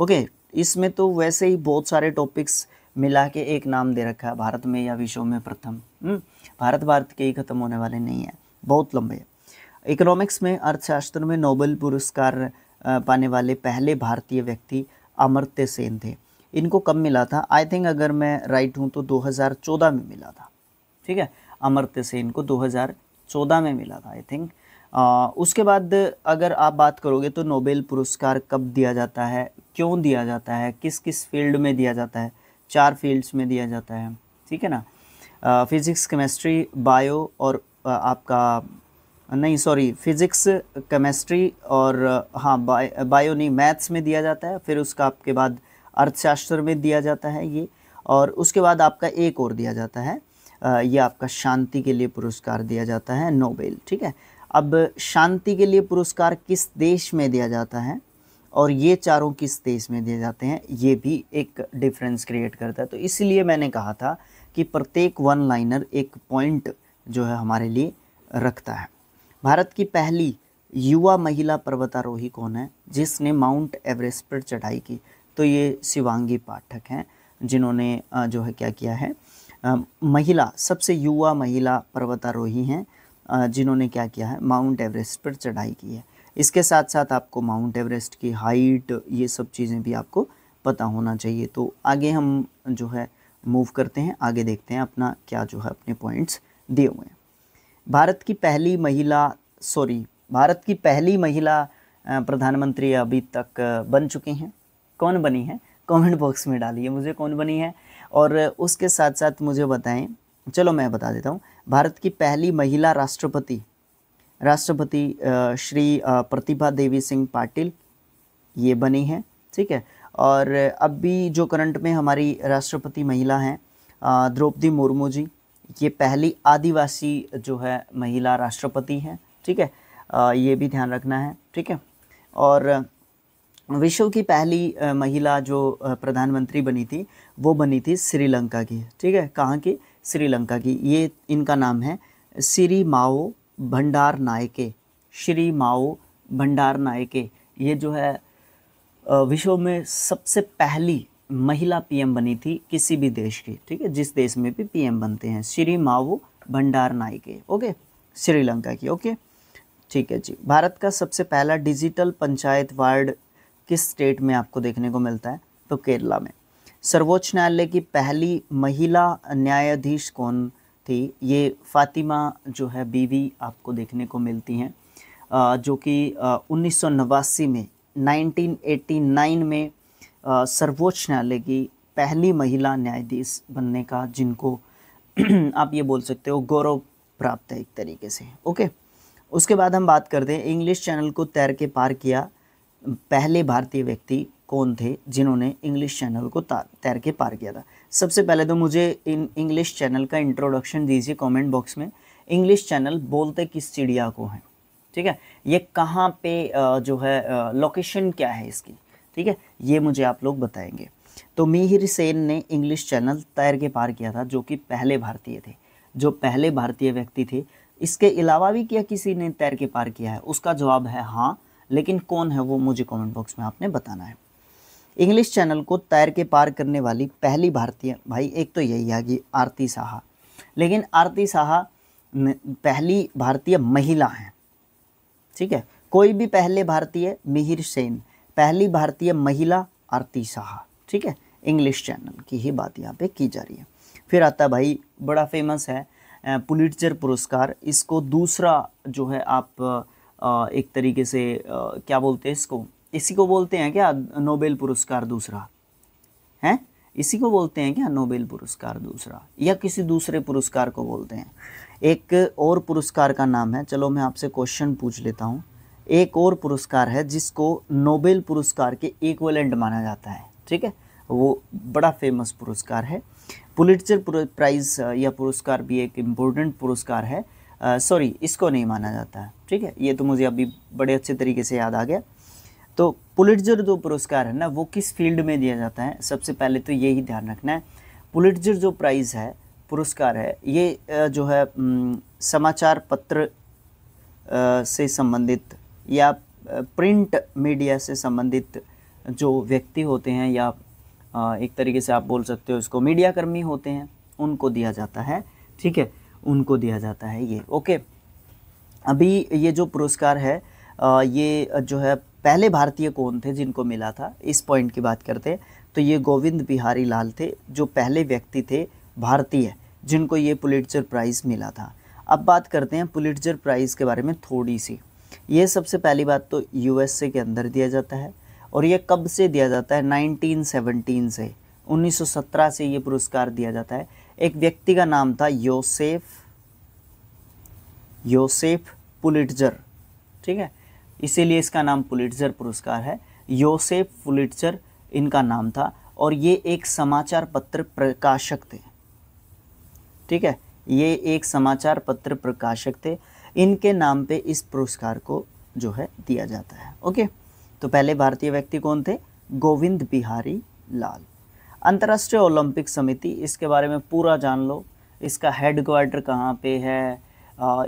ओके इसमें तो वैसे ही बहुत सारे टॉपिक्स मिला के एक नाम दे रखा है भारत में या विश्व में प्रथम हम्म, भारत भारत के ही खत्म होने वाले नहीं है बहुत लंबे है इकोनॉमिक्स में अर्थशास्त्र में नोबेल पुरस्कार पाने वाले पहले भारतीय व्यक्ति अमर्त्य सेन थे इनको कब मिला था आई थिंक अगर मैं राइट हूँ तो 2014 में मिला था ठीक है अमृत से इनको 2014 में मिला था आई थिंक उसके बाद अगर आप बात करोगे तो नोबेल पुरस्कार कब दिया जाता है क्यों दिया जाता है किस किस फील्ड में दिया जाता है चार फील्ड्स में दिया जाता है ठीक है ना फिज़िक्स केमिस्ट्री बायो और आ, आपका नहीं सॉरी फिज़िक्स केमिस्ट्री और हाँ बायो नहीं मैथ्स में दिया जाता है फिर उसका आपके बाद अर्थशास्त्र में दिया जाता है ये और उसके बाद आपका एक और दिया जाता है ये आपका शांति के लिए पुरस्कार दिया जाता है नोबेल ठीक है अब शांति के लिए पुरस्कार किस देश में दिया जाता है और ये चारों किस देश में दिए जाते हैं ये भी एक डिफरेंस क्रिएट करता है तो इसलिए मैंने कहा था कि प्रत्येक वन लाइनर एक पॉइंट जो है हमारे लिए रखता है भारत की पहली युवा महिला पर्वतारोही कौन है जिसने माउंट एवरेस्ट पर चढ़ाई की तो ये शिवांगी पाठक हैं जिन्होंने जो है क्या किया है महिला सबसे युवा महिला पर्वतारोही हैं जिन्होंने क्या किया है माउंट एवरेस्ट पर चढ़ाई की है इसके साथ साथ आपको माउंट एवरेस्ट की हाइट ये सब चीज़ें भी आपको पता होना चाहिए तो आगे हम जो है मूव करते हैं आगे देखते हैं अपना क्या जो है अपने पॉइंट्स दिए हुए हैं भारत की पहली महिला सॉरी भारत की पहली महिला प्रधानमंत्री अभी तक बन चुके हैं कौन बनी है कमेंट बॉक्स में डालिए मुझे कौन बनी है और उसके साथ साथ मुझे बताएं चलो मैं बता देता हूँ भारत की पहली महिला राष्ट्रपति राष्ट्रपति श्री प्रतिभा देवी सिंह पाटिल ये बनी है ठीक है और अब भी जो करंट में हमारी राष्ट्रपति महिला हैं द्रौपदी मुर्मू जी ये पहली आदिवासी जो है महिला राष्ट्रपति हैं ठीक है ये भी ध्यान रखना है ठीक है और विश्व की पहली महिला जो प्रधानमंत्री बनी थी वो बनी थी श्रीलंका की ठीक है कहाँ की श्रीलंका की ये इनका नाम है श्री माओ भंडार नायके श्री माओ भंडार नायके ये जो है विश्व में सबसे पहली महिला पीएम बनी थी किसी भी देश की ठीक है जिस देश में भी पीएम बनते हैं श्री माओ भंडार नायके ओके श्रीलंका की ओके ठीक है जी भारत का सबसे पहला डिजिटल पंचायत वार्ड किस स्टेट में आपको देखने को मिलता है तो केरला में सर्वोच्च न्यायालय की पहली महिला न्यायाधीश कौन थी ये फातिमा जो है बीवी आपको देखने को मिलती हैं जो कि उन्नीस में 1989 में सर्वोच्च न्यायालय की पहली महिला न्यायाधीश बनने का जिनको <clears throat> आप ये बोल सकते हो गौरव प्राप्त है एक तरीके से ओके उसके बाद हम बात करते हैं इंग्लिश चैनल को तैर के पार किया पहले भारतीय व्यक्ति कौन थे जिन्होंने इंग्लिश चैनल को तैर के पार किया था सबसे पहले तो मुझे इन इंग्लिश चैनल का इंट्रोडक्शन दीजिए कमेंट बॉक्स में इंग्लिश चैनल बोलते किस चिड़िया को हैं ठीक है ये कहाँ पे जो है लोकेशन क्या है इसकी ठीक है ये मुझे आप लोग बताएंगे तो मिहिर सेन ने इंग्लिश चैनल तैर के पार किया था जो कि पहले भारतीय थे जो पहले भारतीय व्यक्ति थे इसके अलावा भी क्या किसी ने तैर के पार किया है उसका जवाब है हाँ लेकिन कौन है वो मुझे कमेंट बॉक्स में आपने बताना है इंग्लिश चैनल को तैर के पार करने वाली पहली भारतीय भाई एक तो यही है कि आरती साहा लेकिन आरती साहा पहली भारतीय महिला हैं ठीक है कोई भी पहले भारतीय मिहिर सेन पहली भारतीय महिला आरती साहा ठीक है इंग्लिश चैनल की ही बात यहाँ पे की जा रही है फिर आता भाई बड़ा फेमस है पुलिटचर पुरस्कार इसको दूसरा जो है आप एक तरीके से क्या बोलते हैं इसको इसी को बोलते हैं क्या नोबेल पुरस्कार दूसरा हैं इसी को बोलते हैं क्या नोबेल पुरस्कार दूसरा या किसी दूसरे पुरस्कार को बोलते हैं एक और पुरस्कार का नाम है चलो मैं आपसे क्वेश्चन पूछ लेता हूँ एक और पुरस्कार है जिसको नोबेल पुरस्कार के इक्वलेंट माना जाता है ठीक है वो बड़ा फेमस पुरस्कार है पुलिटजर प्राइज़ या पुरस्कार भी एक इम्पोर्टेंट पुरस्कार है सॉरी इसको नहीं माना जाता है ठीक है ये तो मुझे अभी बड़े अच्छे तरीके से याद आ गया तो पुलिटजर जो पुरस्कार है ना वो किस फील्ड में दिया जाता है सबसे पहले तो यही ध्यान रखना है पुलिटजर जो प्राइज़ है पुरस्कार है ये जो है समाचार पत्र से संबंधित या प्रिंट मीडिया से संबंधित जो व्यक्ति होते हैं या एक तरीके से आप बोल सकते हो इसको मीडियाकर्मी होते हैं उनको दिया जाता है ठीक है उनको दिया जाता है ये ओके अभी ये जो पुरस्कार है ये जो है पहले भारतीय कौन थे जिनको मिला था इस पॉइंट की बात करते हैं तो ये गोविंद बिहारी लाल थे जो पहले व्यक्ति थे भारतीय जिनको ये पुलिटजर प्राइज़ मिला था अब बात करते हैं पुलिटजर प्राइज़ के बारे में थोड़ी सी ये सबसे पहली बात तो यू के अंदर दिया जाता है और ये कब से दिया जाता है 1917 से 1917 से ये पुरस्कार दिया जाता है एक व्यक्ति का नाम था योसेफ योसेफ पुलिटजर ठीक है इसीलिए इसका नाम पुलिटजर पुरस्कार है योसेफ पुलिटजर इनका नाम था और ये एक समाचार पत्र प्रकाशक थे ठीक है ये एक समाचार पत्र प्रकाशक थे इनके नाम पे इस पुरस्कार को जो है दिया जाता है ओके तो पहले भारतीय व्यक्ति कौन थे गोविंद बिहारी लाल अंतर्राष्ट्रीय ओलंपिक समिति इसके बारे में पूरा जान लो इसका हेड क्वार्टर कहाँ पे है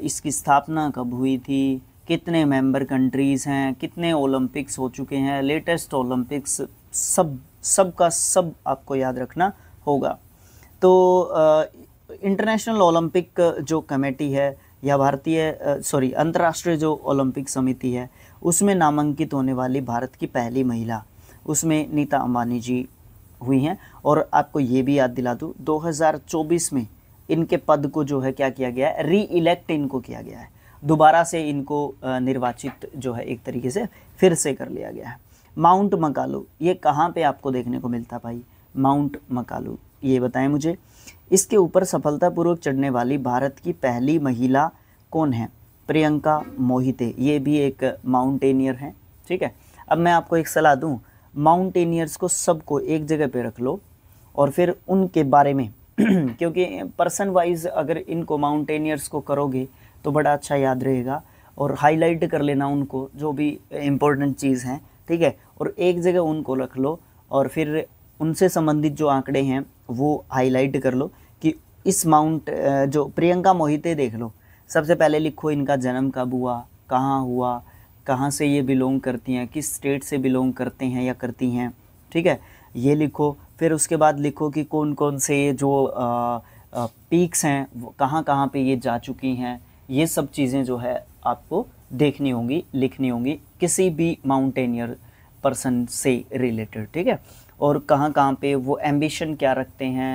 इसकी स्थापना कब हुई थी कितने मेंबर कंट्रीज़ हैं कितने ओलंपिक्स हो चुके हैं लेटेस्ट ओलंपिक्स सब सब का सब आपको याद रखना होगा तो इंटरनेशनल ओलंपिक जो कमेटी है या भारतीय सॉरी अंतर्राष्ट्रीय जो ओलंपिक समिति है उसमें नामांकित होने वाली भारत की पहली महिला उसमें नीता अंबानी जी हुई हैं और आपको ये भी याद दिला दूँ 2024 में इनके पद को जो है क्या किया गया है री इलेक्ट इनको किया गया है दोबारा से इनको निर्वाचित जो है एक तरीके से फिर से कर लिया गया है माउंट मकालू ये कहाँ पे आपको देखने को मिलता भाई माउंट मकालू ये बताएं मुझे इसके ऊपर सफलतापूर्वक चढ़ने वाली भारत की पहली महिला कौन है प्रियंका मोहिते ये भी एक माउंटेनियर हैं ठीक है अब मैं आपको एक सलाह दूँ माउंटेनियर्स को सबको एक जगह पे रख लो और फिर उनके बारे में <clears throat> क्योंकि पर्सन वाइज अगर इनको माउंटेनियर्स को करोगे तो बड़ा अच्छा याद रहेगा और हाईलाइट कर लेना उनको जो भी इम्पोर्टेंट चीज़ हैं ठीक है और एक जगह उनको रख लो और फिर उनसे संबंधित जो आंकड़े हैं वो हाईलाइट कर लो कि इस माउंट जो प्रियंका मोहिते देख लो सबसे पहले लिखो इनका जन्म कब हुआ कहाँ हुआ कहाँ से ये बिलोंग करती हैं किस स्टेट से बिलोंग करते हैं या करती हैं ठीक है ये लिखो फिर उसके बाद लिखो कि कौन कौन से ये जो आ, आ, पीक्स हैं कहाँ कहाँ पे ये जा चुकी हैं ये सब चीज़ें जो है आपको देखनी होंगी लिखनी होंगी किसी भी माउंटेनियर पर्सन से रिलेटेड ठीक है और कहाँ कहाँ पे वो एम्बिशन क्या रखते हैं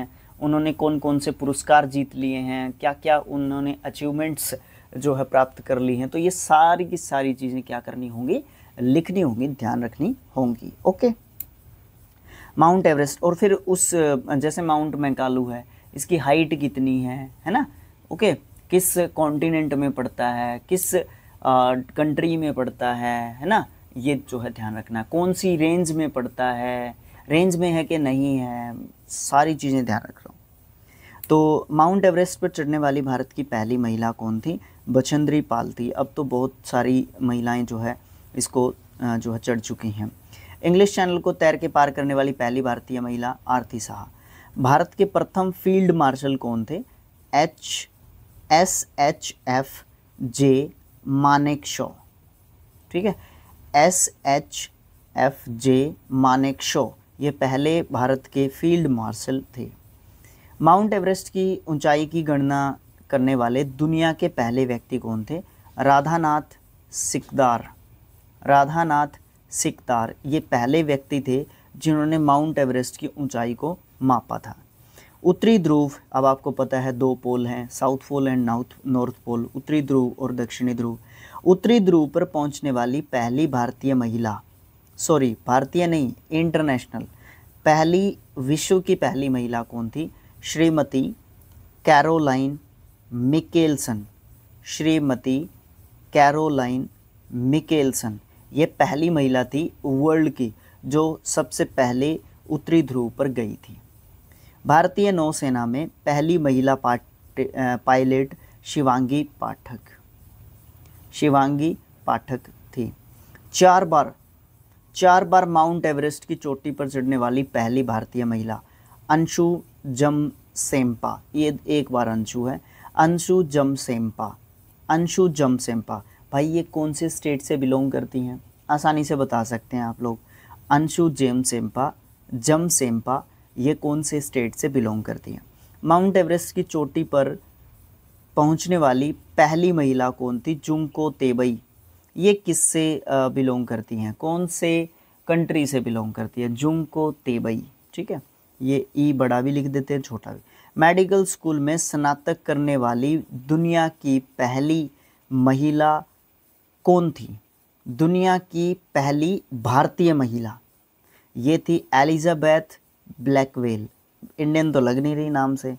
उन्होंने कौन कौन से पुरस्कार जीत लिए हैं क्या क्या उन्होंने अचीवमेंट्स जो है प्राप्त कर ली हैं तो ये सारी की सारी चीज़ें क्या करनी होंगी लिखनी होंगी ध्यान रखनी होंगी ओके माउंट एवरेस्ट और फिर उस जैसे माउंट मैकालू है इसकी हाइट कितनी है है ना ओके किस कॉन्टिनेंट में पड़ता है किस कंट्री में पड़ता है है ना ये जो है ध्यान रखना कौन सी रेंज में पड़ता है रेंज में है कि नहीं है सारी चीज़ें ध्यान रख रहा हूँ तो माउंट एवरेस्ट पर चढ़ने वाली भारत की पहली महिला कौन थी बछंद्री थी अब तो बहुत सारी महिलाएं जो है इसको जो है चढ़ चुकी हैं इंग्लिश चैनल को तैर के पार करने वाली पहली भारतीय महिला आरती शाह भारत के प्रथम फील्ड मार्शल कौन थे H S H F J Manekshaw ठीक है S H F J Manekshaw ये पहले भारत के फील्ड मार्शल थे माउंट एवरेस्ट की ऊंचाई की गणना करने वाले दुनिया के पहले व्यक्ति कौन थे राधानाथ सिकदार राधानाथ सिकदार ये पहले व्यक्ति थे जिन्होंने माउंट एवरेस्ट की ऊंचाई को मापा था उत्तरी ध्रुव अब आपको पता है दो पोल हैं South Pole and north North Pole उत्तरी ध्रुव और दक्षिणी ध्रुव उत्तरी ध्रुव पर पहुंचने वाली पहली भारतीय महिला सॉरी भारतीय नहीं इंटरनेशनल पहली विश्व की पहली महिला कौन थी श्रीमती कैरोलाइन मिकेलसन श्रीमती कैरोलाइन मिकेलसन ये पहली महिला थी वर्ल्ड की जो सबसे पहले उत्तरी ध्रुव पर गई थी भारतीय नौसेना में पहली महिला पाट पायलट शिवांगी पाठक शिवांगी पाठक थी चार बार चार बार माउंट एवरेस्ट की चोटी पर चढ़ने वाली पहली भारतीय महिला अंशु जम सेम्पा ये एक बार अंशु है अंशु जमसेम्पा अंशु जमसेम्पा भाई ये कौन से स्टेट से बिलोंग करती हैं आसानी से बता सकते हैं आप लोग अंशु जेम सेम्पा जम सेम्पा ये कौन से स्टेट से बिलोंग करती हैं माउंट एवरेस्ट की चोटी पर पहुंचने वाली पहली महिला कौन थी जुमको तेबई ये किससे बिलोंग करती हैं कौन से कंट्री से बिलोंग करती है जुमको तेबई ठीक है ये ई e बड़ा भी लिख देते हैं छोटा भी मेडिकल स्कूल में स्नातक करने वाली दुनिया की पहली महिला कौन थी दुनिया की पहली भारतीय महिला ये थी एलिजाबैथ ब्लैकवेल इंडियन तो लग नहीं रही नाम से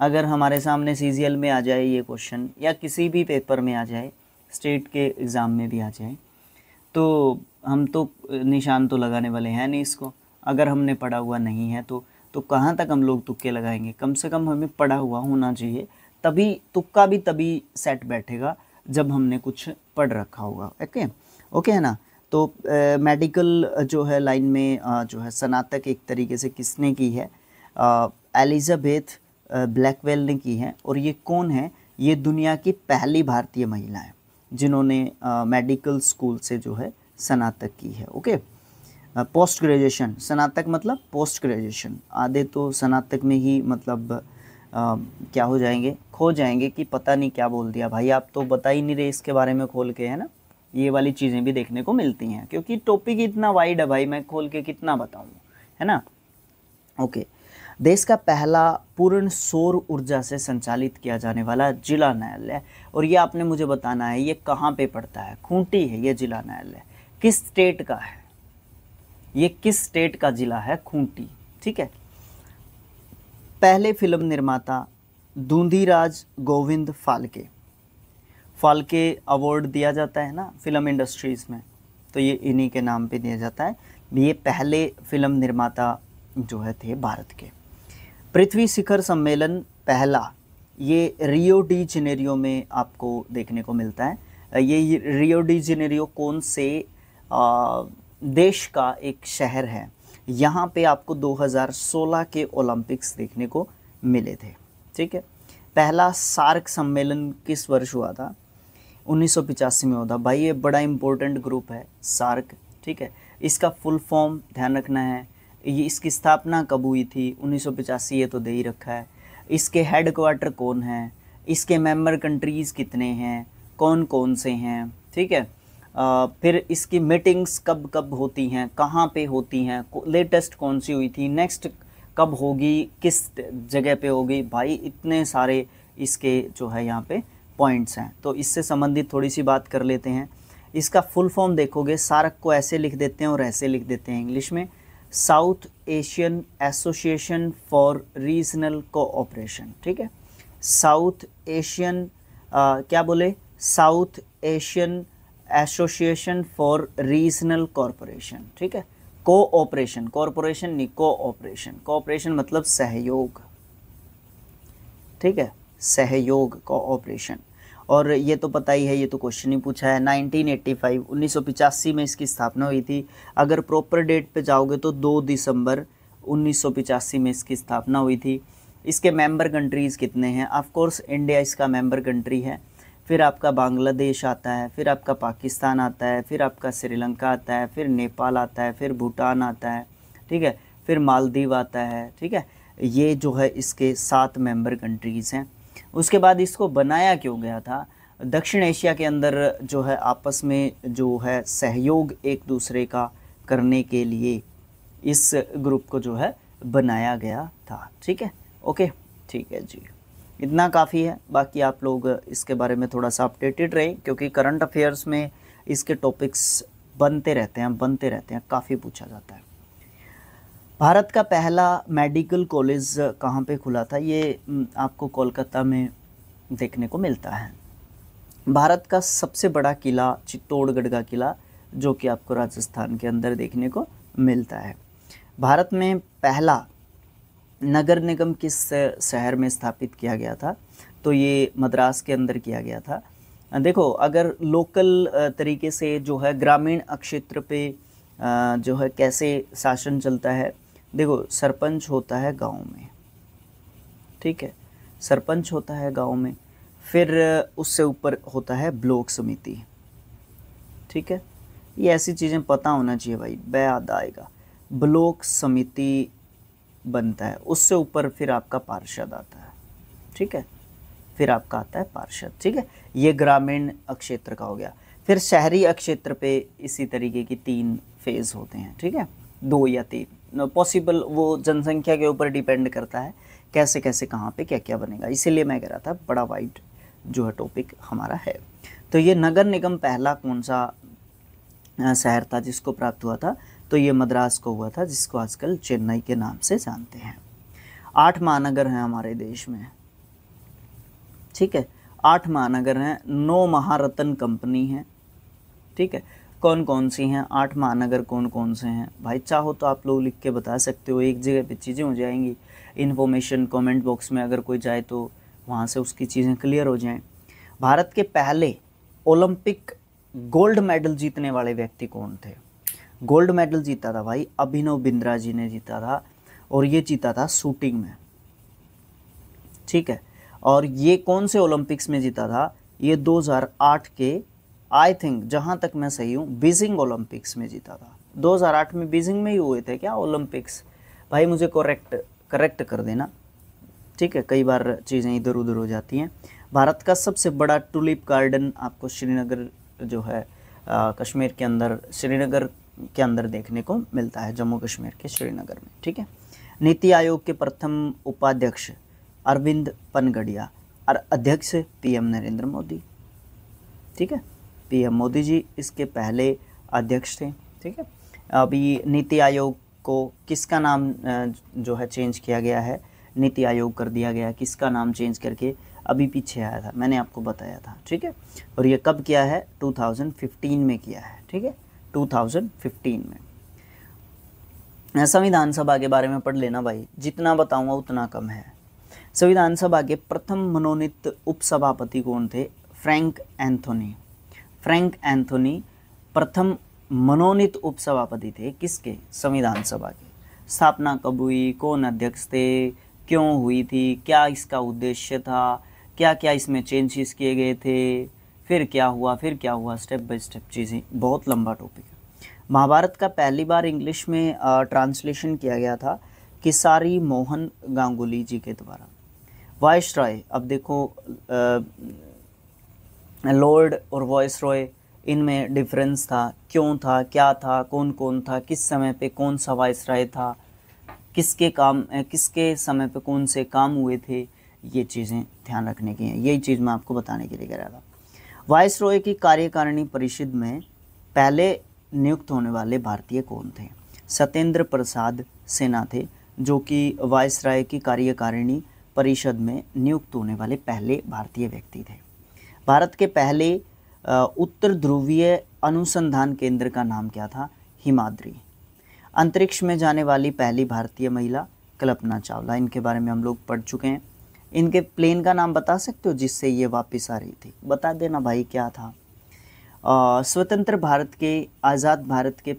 अगर हमारे सामने सी में आ जाए ये क्वेश्चन या किसी भी पेपर में आ जाए स्टेट के एग्ज़ाम में भी आ जाए तो हम तो निशान तो लगाने वाले हैं नहीं इसको अगर हमने पढ़ा हुआ नहीं है तो तो कहाँ तक हम लोग तुक्के लगाएंगे कम से कम हमें पढ़ा हुआ होना चाहिए तभी तुक्का भी तभी सेट बैठेगा जब हमने कुछ पढ़ रखा होगा ओके ओके है ना तो मेडिकल जो है लाइन में आ, जो है स्नातक एक तरीके से किसने की है एलिजाबेथ ब्लैकवेल ने की है और ये कौन है ये दुनिया की पहली भारतीय महिला है जिन्होंने मेडिकल स्कूल से जो है स्नातक की है ओके पोस्ट ग्रेजुएशन स्नातक मतलब पोस्ट ग्रेजुएशन आधे तो स्नातक में ही मतलब आ, क्या हो जाएंगे खो जाएंगे कि पता नहीं क्या बोल दिया भाई आप तो बता ही नहीं रहे इसके बारे में खोल के है ना ये वाली चीज़ें भी देखने को मिलती हैं क्योंकि टॉपिक इतना वाइड है भाई मैं खोल के कितना बताऊँ है ना ओके देश का पहला पूर्ण सौर ऊर्जा से संचालित किया जाने वाला जिला न्यायालय और ये आपने मुझे बताना है ये कहाँ पे पड़ता है खूंटी है ये जिला न्यायालय किस स्टेट का है ये किस स्टेट का ज़िला है खूंटी ठीक है पहले फिल्म निर्माता दूंधीराज गोविंद फालके फालके अवार्ड दिया जाता है ना फिल्म इंडस्ट्रीज़ में तो ये इन्हीं के नाम पे दिया जाता है ये पहले फिल्म निर्माता जो है थे भारत के पृथ्वी शिखर सम्मेलन पहला ये रियो डी जेनेरियो में आपको देखने को मिलता है ये रियो डी जेनेरियो कौन से आ, देश का एक शहर है यहाँ पे आपको 2016 के ओलंपिक्स देखने को मिले थे ठीक है पहला सार्क सम्मेलन किस वर्ष हुआ था उन्नीस में हुआ था भाई ये बड़ा इम्पोर्टेंट ग्रुप है सार्क ठीक है इसका फुल फॉर्म ध्यान रखना है ये इसकी स्थापना कब हुई थी उन्नीस ये तो दे ही रखा है इसके हेड क्वार्टर कौन है इसके मेंबर कंट्रीज़ कितने हैं कौन कौन से हैं ठीक है फिर इसकी मीटिंग्स कब कब होती हैं कहाँ पे होती हैं लेटेस्ट कौन सी हुई थी नेक्स्ट कब होगी किस जगह पे होगी भाई इतने सारे इसके जो है यहाँ पे पॉइंट्स हैं तो इससे संबंधित थोड़ी सी बात कर लेते हैं इसका फुल फॉर्म देखोगे सारक को ऐसे लिख देते हैं और ऐसे लिख देते हैं इंग्लिश में South Asian Association for Regional Cooperation ठीक है साउथ एशियन क्या बोले South Asian Association for Regional Corporation ठीक है कोऑपरेशन कॉरपोरेशन नहीं कोऑपरेशन कोऑपरेशन मतलब सहयोग ठीक है सहयोग कोऑपरेशन और ये तो पता ही है ये तो क्वेश्चन ही पूछा है 1985 1985 में इसकी स्थापना हुई थी अगर प्रॉपर डेट पे जाओगे तो 2 दिसंबर 1985 में इसकी स्थापना हुई थी इसके मेंबर कंट्रीज़ कितने हैं ऑफ कोर्स इंडिया इसका मेंबर कंट्री है फिर आपका बांग्लादेश आता है फिर आपका पाकिस्तान आता है फिर आपका श्रीलंका आता है फिर नेपाल आता है फिर भूटान आता है ठीक है फिर मालदीव आता है ठीक है ये जो है इसके सात मेंबर कंट्रीज़ हैं उसके बाद इसको बनाया क्यों गया था दक्षिण एशिया के अंदर जो है आपस में जो है सहयोग एक दूसरे का करने के लिए इस ग्रुप को जो है बनाया गया था ठीक है ओके ठीक है जी इतना काफ़ी है बाकी आप लोग इसके बारे में थोड़ा सा अपडेटेड रहे क्योंकि करंट अफेयर्स में इसके टॉपिक्स बनते रहते हैं बनते रहते हैं काफ़ी पूछा जाता है भारत का पहला मेडिकल कॉलेज कहाँ पे खुला था ये हम्म, आपको कोलकाता में देखने को मिलता है भारत का सबसे बड़ा किला चित्तौड़गढ़ का किला जो कि आपको राजस्थान के अंदर देखने को मिलता है भारत में पहला नगर निगम किस शहर में स्थापित किया गया था तो ये मद्रास के अंदर किया गया था देखो अगर लोकल तरीके से जो है ग्रामीण क्षेत्र पे जो है कैसे शासन चलता है देखो सरपंच होता है गांव में ठीक है सरपंच होता है गांव में फिर उससे ऊपर होता है ब्लॉक समिति ठीक है ये ऐसी चीज़ें पता होना चाहिए भाई याद आएगा ब्लॉक समिति बनता है उससे ऊपर फिर आपका पार्षद आता है ठीक है फिर आपका आता है पार्षद ठीक है ये ग्रामीण अक्षेत्र का हो गया फिर शहरी अक्षेत्र पे इसी तरीके की तीन फेज़ होते हैं ठीक है दो या तीन पॉसिबल वो जनसंख्या के ऊपर डिपेंड करता है कैसे कैसे कहाँ पे क्या क्या बनेगा इसीलिए मैं कह रहा था बड़ा वाइड जो है टॉपिक हमारा है तो ये नगर निगम पहला कौन सा शहर था जिसको प्राप्त हुआ था तो ये मद्रास को हुआ था जिसको आजकल चेन्नई के नाम से जानते हैं आठ महानगर हैं हमारे देश में ठीक है आठ महानगर हैं नौ महारत्न कंपनी हैं ठीक है कौन कौन सी हैं आठ महानगर कौन कौन से हैं भाई चाहो तो आप लोग लिख के बता सकते हो एक जगह पे चीज़ें हो जाएंगी इन्फॉर्मेशन कमेंट बॉक्स में अगर कोई जाए तो वहाँ से उसकी चीज़ें क्लियर हो जाएं भारत के पहले ओलंपिक गोल्ड मेडल जीतने वाले व्यक्ति कौन थे गोल्ड मेडल जीता था भाई अभिनव बिंद्रा जी ने जीता था और ये जीता था शूटिंग में ठीक है और ये कौन से ओलंपिक्स में जीता था ये 2008 के आई थिंक जहाँ तक मैं सही हूँ बीजिंग ओलंपिक्स में जीता था 2008 में बीजिंग में ही हुए थे क्या ओलंपिक्स भाई मुझे करेक्ट करेक्ट कर देना ठीक है कई बार चीज़ें इधर उधर हो जाती हैं भारत का सबसे बड़ा टूलिप गार्डन आपको श्रीनगर जो है आ, कश्मीर के अंदर श्रीनगर के अंदर देखने को मिलता है जम्मू कश्मीर के श्रीनगर में ठीक है नीति आयोग के प्रथम उपाध्यक्ष अरविंद पनगड़िया और अध्यक्ष पीएम नरेंद्र मोदी ठीक है पीएम मोदी जी इसके पहले अध्यक्ष थे ठीक है अभी नीति आयोग को किसका नाम जो है चेंज किया गया है नीति आयोग कर दिया गया किसका नाम चेंज करके अभी पीछे आया था मैंने आपको बताया था ठीक है और ये कब किया है 2015 में किया है ठीक है 2015 में संविधान सभा के बारे में पढ़ लेना भाई जितना बताऊंगा उतना कम है संविधान सभा के प्रथम मनोनीत उपसभापति कौन थे फ्रैंक एंथोनी फ्रैंक एंथोनी प्रथम मनोनीत उपसभापति थे किसके संविधान सभा के स्थापना कब हुई कौन अध्यक्ष थे क्यों हुई थी क्या इसका उद्देश्य था क्या क्या इसमें चेंजेस किए गए थे फिर क्या हुआ फिर क्या हुआ स्टेप बाय स्टेप चीज़ें बहुत लंबा टॉपिक है महाभारत का पहली बार इंग्लिश में ट्रांसलेशन किया गया था किसारी मोहन गांगुली जी के द्वारा वॉइस रॉय अब देखो लॉर्ड और वॉइस रॉय इनमें डिफरेंस था क्यों था क्या था कौन कौन था किस समय पे कौन सा वॉइस रॉय था किसके काम किसके समय पे कौन से काम हुए थे ये चीज़ें ध्यान रखने की हैं यही चीज़ मैं आपको बताने के लिए कह रहा था वाइस रॉय की कार्यकारिणी परिषद में पहले नियुक्त होने वाले भारतीय कौन थे सत्येंद्र प्रसाद सेना थे जो कि वाइस राय की कार्यकारिणी परिषद में नियुक्त होने वाले पहले भारतीय व्यक्ति थे भारत के पहले उत्तर ध्रुवीय अनुसंधान केंद्र का नाम क्या था हिमाद्री अंतरिक्ष में जाने वाली पहली भारतीय महिला कल्पना चावला इनके बारे में हम लोग पढ़ चुके हैं इनके प्लेन का नाम बता सकते हो जिससे ये वापस आ रही थी बता देना भाई क्या था आ, स्वतंत्र भारत के आज़ाद भारत के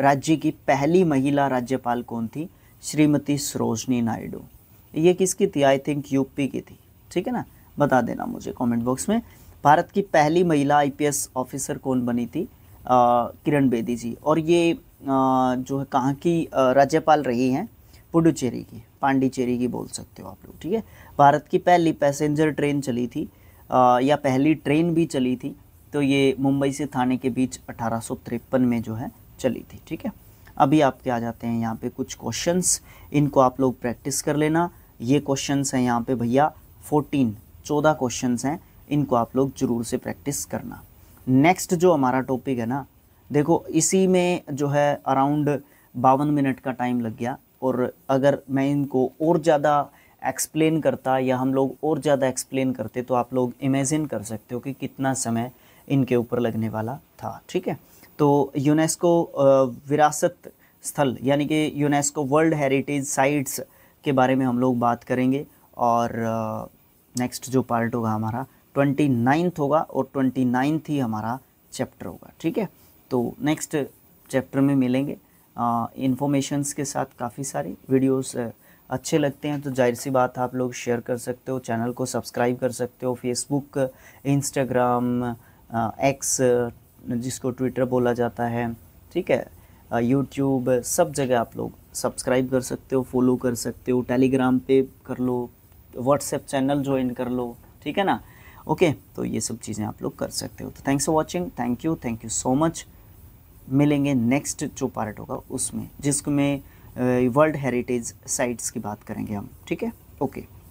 राज्य की पहली महिला राज्यपाल कौन थी श्रीमती सरोजनी नायडू ये किसकी थी आई थिंक यूपी की थी ठीक है ना बता देना मुझे कमेंट बॉक्स में भारत की पहली महिला आईपीएस ऑफिसर कौन बनी थी किरण बेदी जी और ये आ, जो है कहाँ की राज्यपाल रही हैं पुडुचेरी की पांडिचेरी की बोल सकते हो आप लोग ठीक है भारत की पहली पैसेंजर ट्रेन चली थी आ, या पहली ट्रेन भी चली थी तो ये मुंबई से थाने के बीच अठारह में जो है चली थी ठीक है अभी आपके आ जाते हैं यहाँ पे कुछ क्वेश्चंस इनको आप लोग प्रैक्टिस कर लेना ये क्वेश्चंस हैं यहाँ पे भैया 14 14 क्वेश्चंस हैं इनको आप लोग जरूर से प्रैक्टिस करना नेक्स्ट जो हमारा टॉपिक है ना देखो इसी में जो है अराउंड बावन मिनट का टाइम लग गया और अगर मैं इनको और ज़्यादा एक्सप्लेन करता या हम लोग और ज़्यादा एक्सप्लेन करते तो आप लोग इमेजिन कर सकते हो कि कितना समय इनके ऊपर लगने वाला था ठीक है तो यूनेस्को विरासत स्थल यानी कि यूनेस्को वर्ल्ड हेरिटेज साइट्स के बारे में हम लोग बात करेंगे और नेक्स्ट जो पार्ट होगा हमारा ट्वेंटी नाइन्थ होगा और ट्वेंटी नाइन्थ ही हमारा चैप्टर होगा ठीक है तो नेक्स्ट चैप्टर में मिलेंगे इन्फॉर्मेशंस के साथ काफ़ी सारे वीडियोस अच्छे लगते हैं तो जाहिर सी बात आप लोग शेयर कर सकते हो चैनल को सब्सक्राइब कर सकते हो फेसबुक इंस्टाग्राम एक्स जिसको ट्विटर बोला जाता है ठीक है यूट्यूब सब जगह आप लोग सब्सक्राइब कर सकते हो फॉलो कर सकते हो टेलीग्राम पे कर लो व्हाट्सएप चैनल ज्वाइन कर लो ठीक है ना ओके तो ये सब चीज़ें आप लोग कर सकते हो तो thanks for watching thank you thank you so much मिलेंगे नेक्स्ट जो पार्ट होगा उसमें जिसमें वर्ल्ड हेरिटेज साइट्स की बात करेंगे हम ठीक है ओके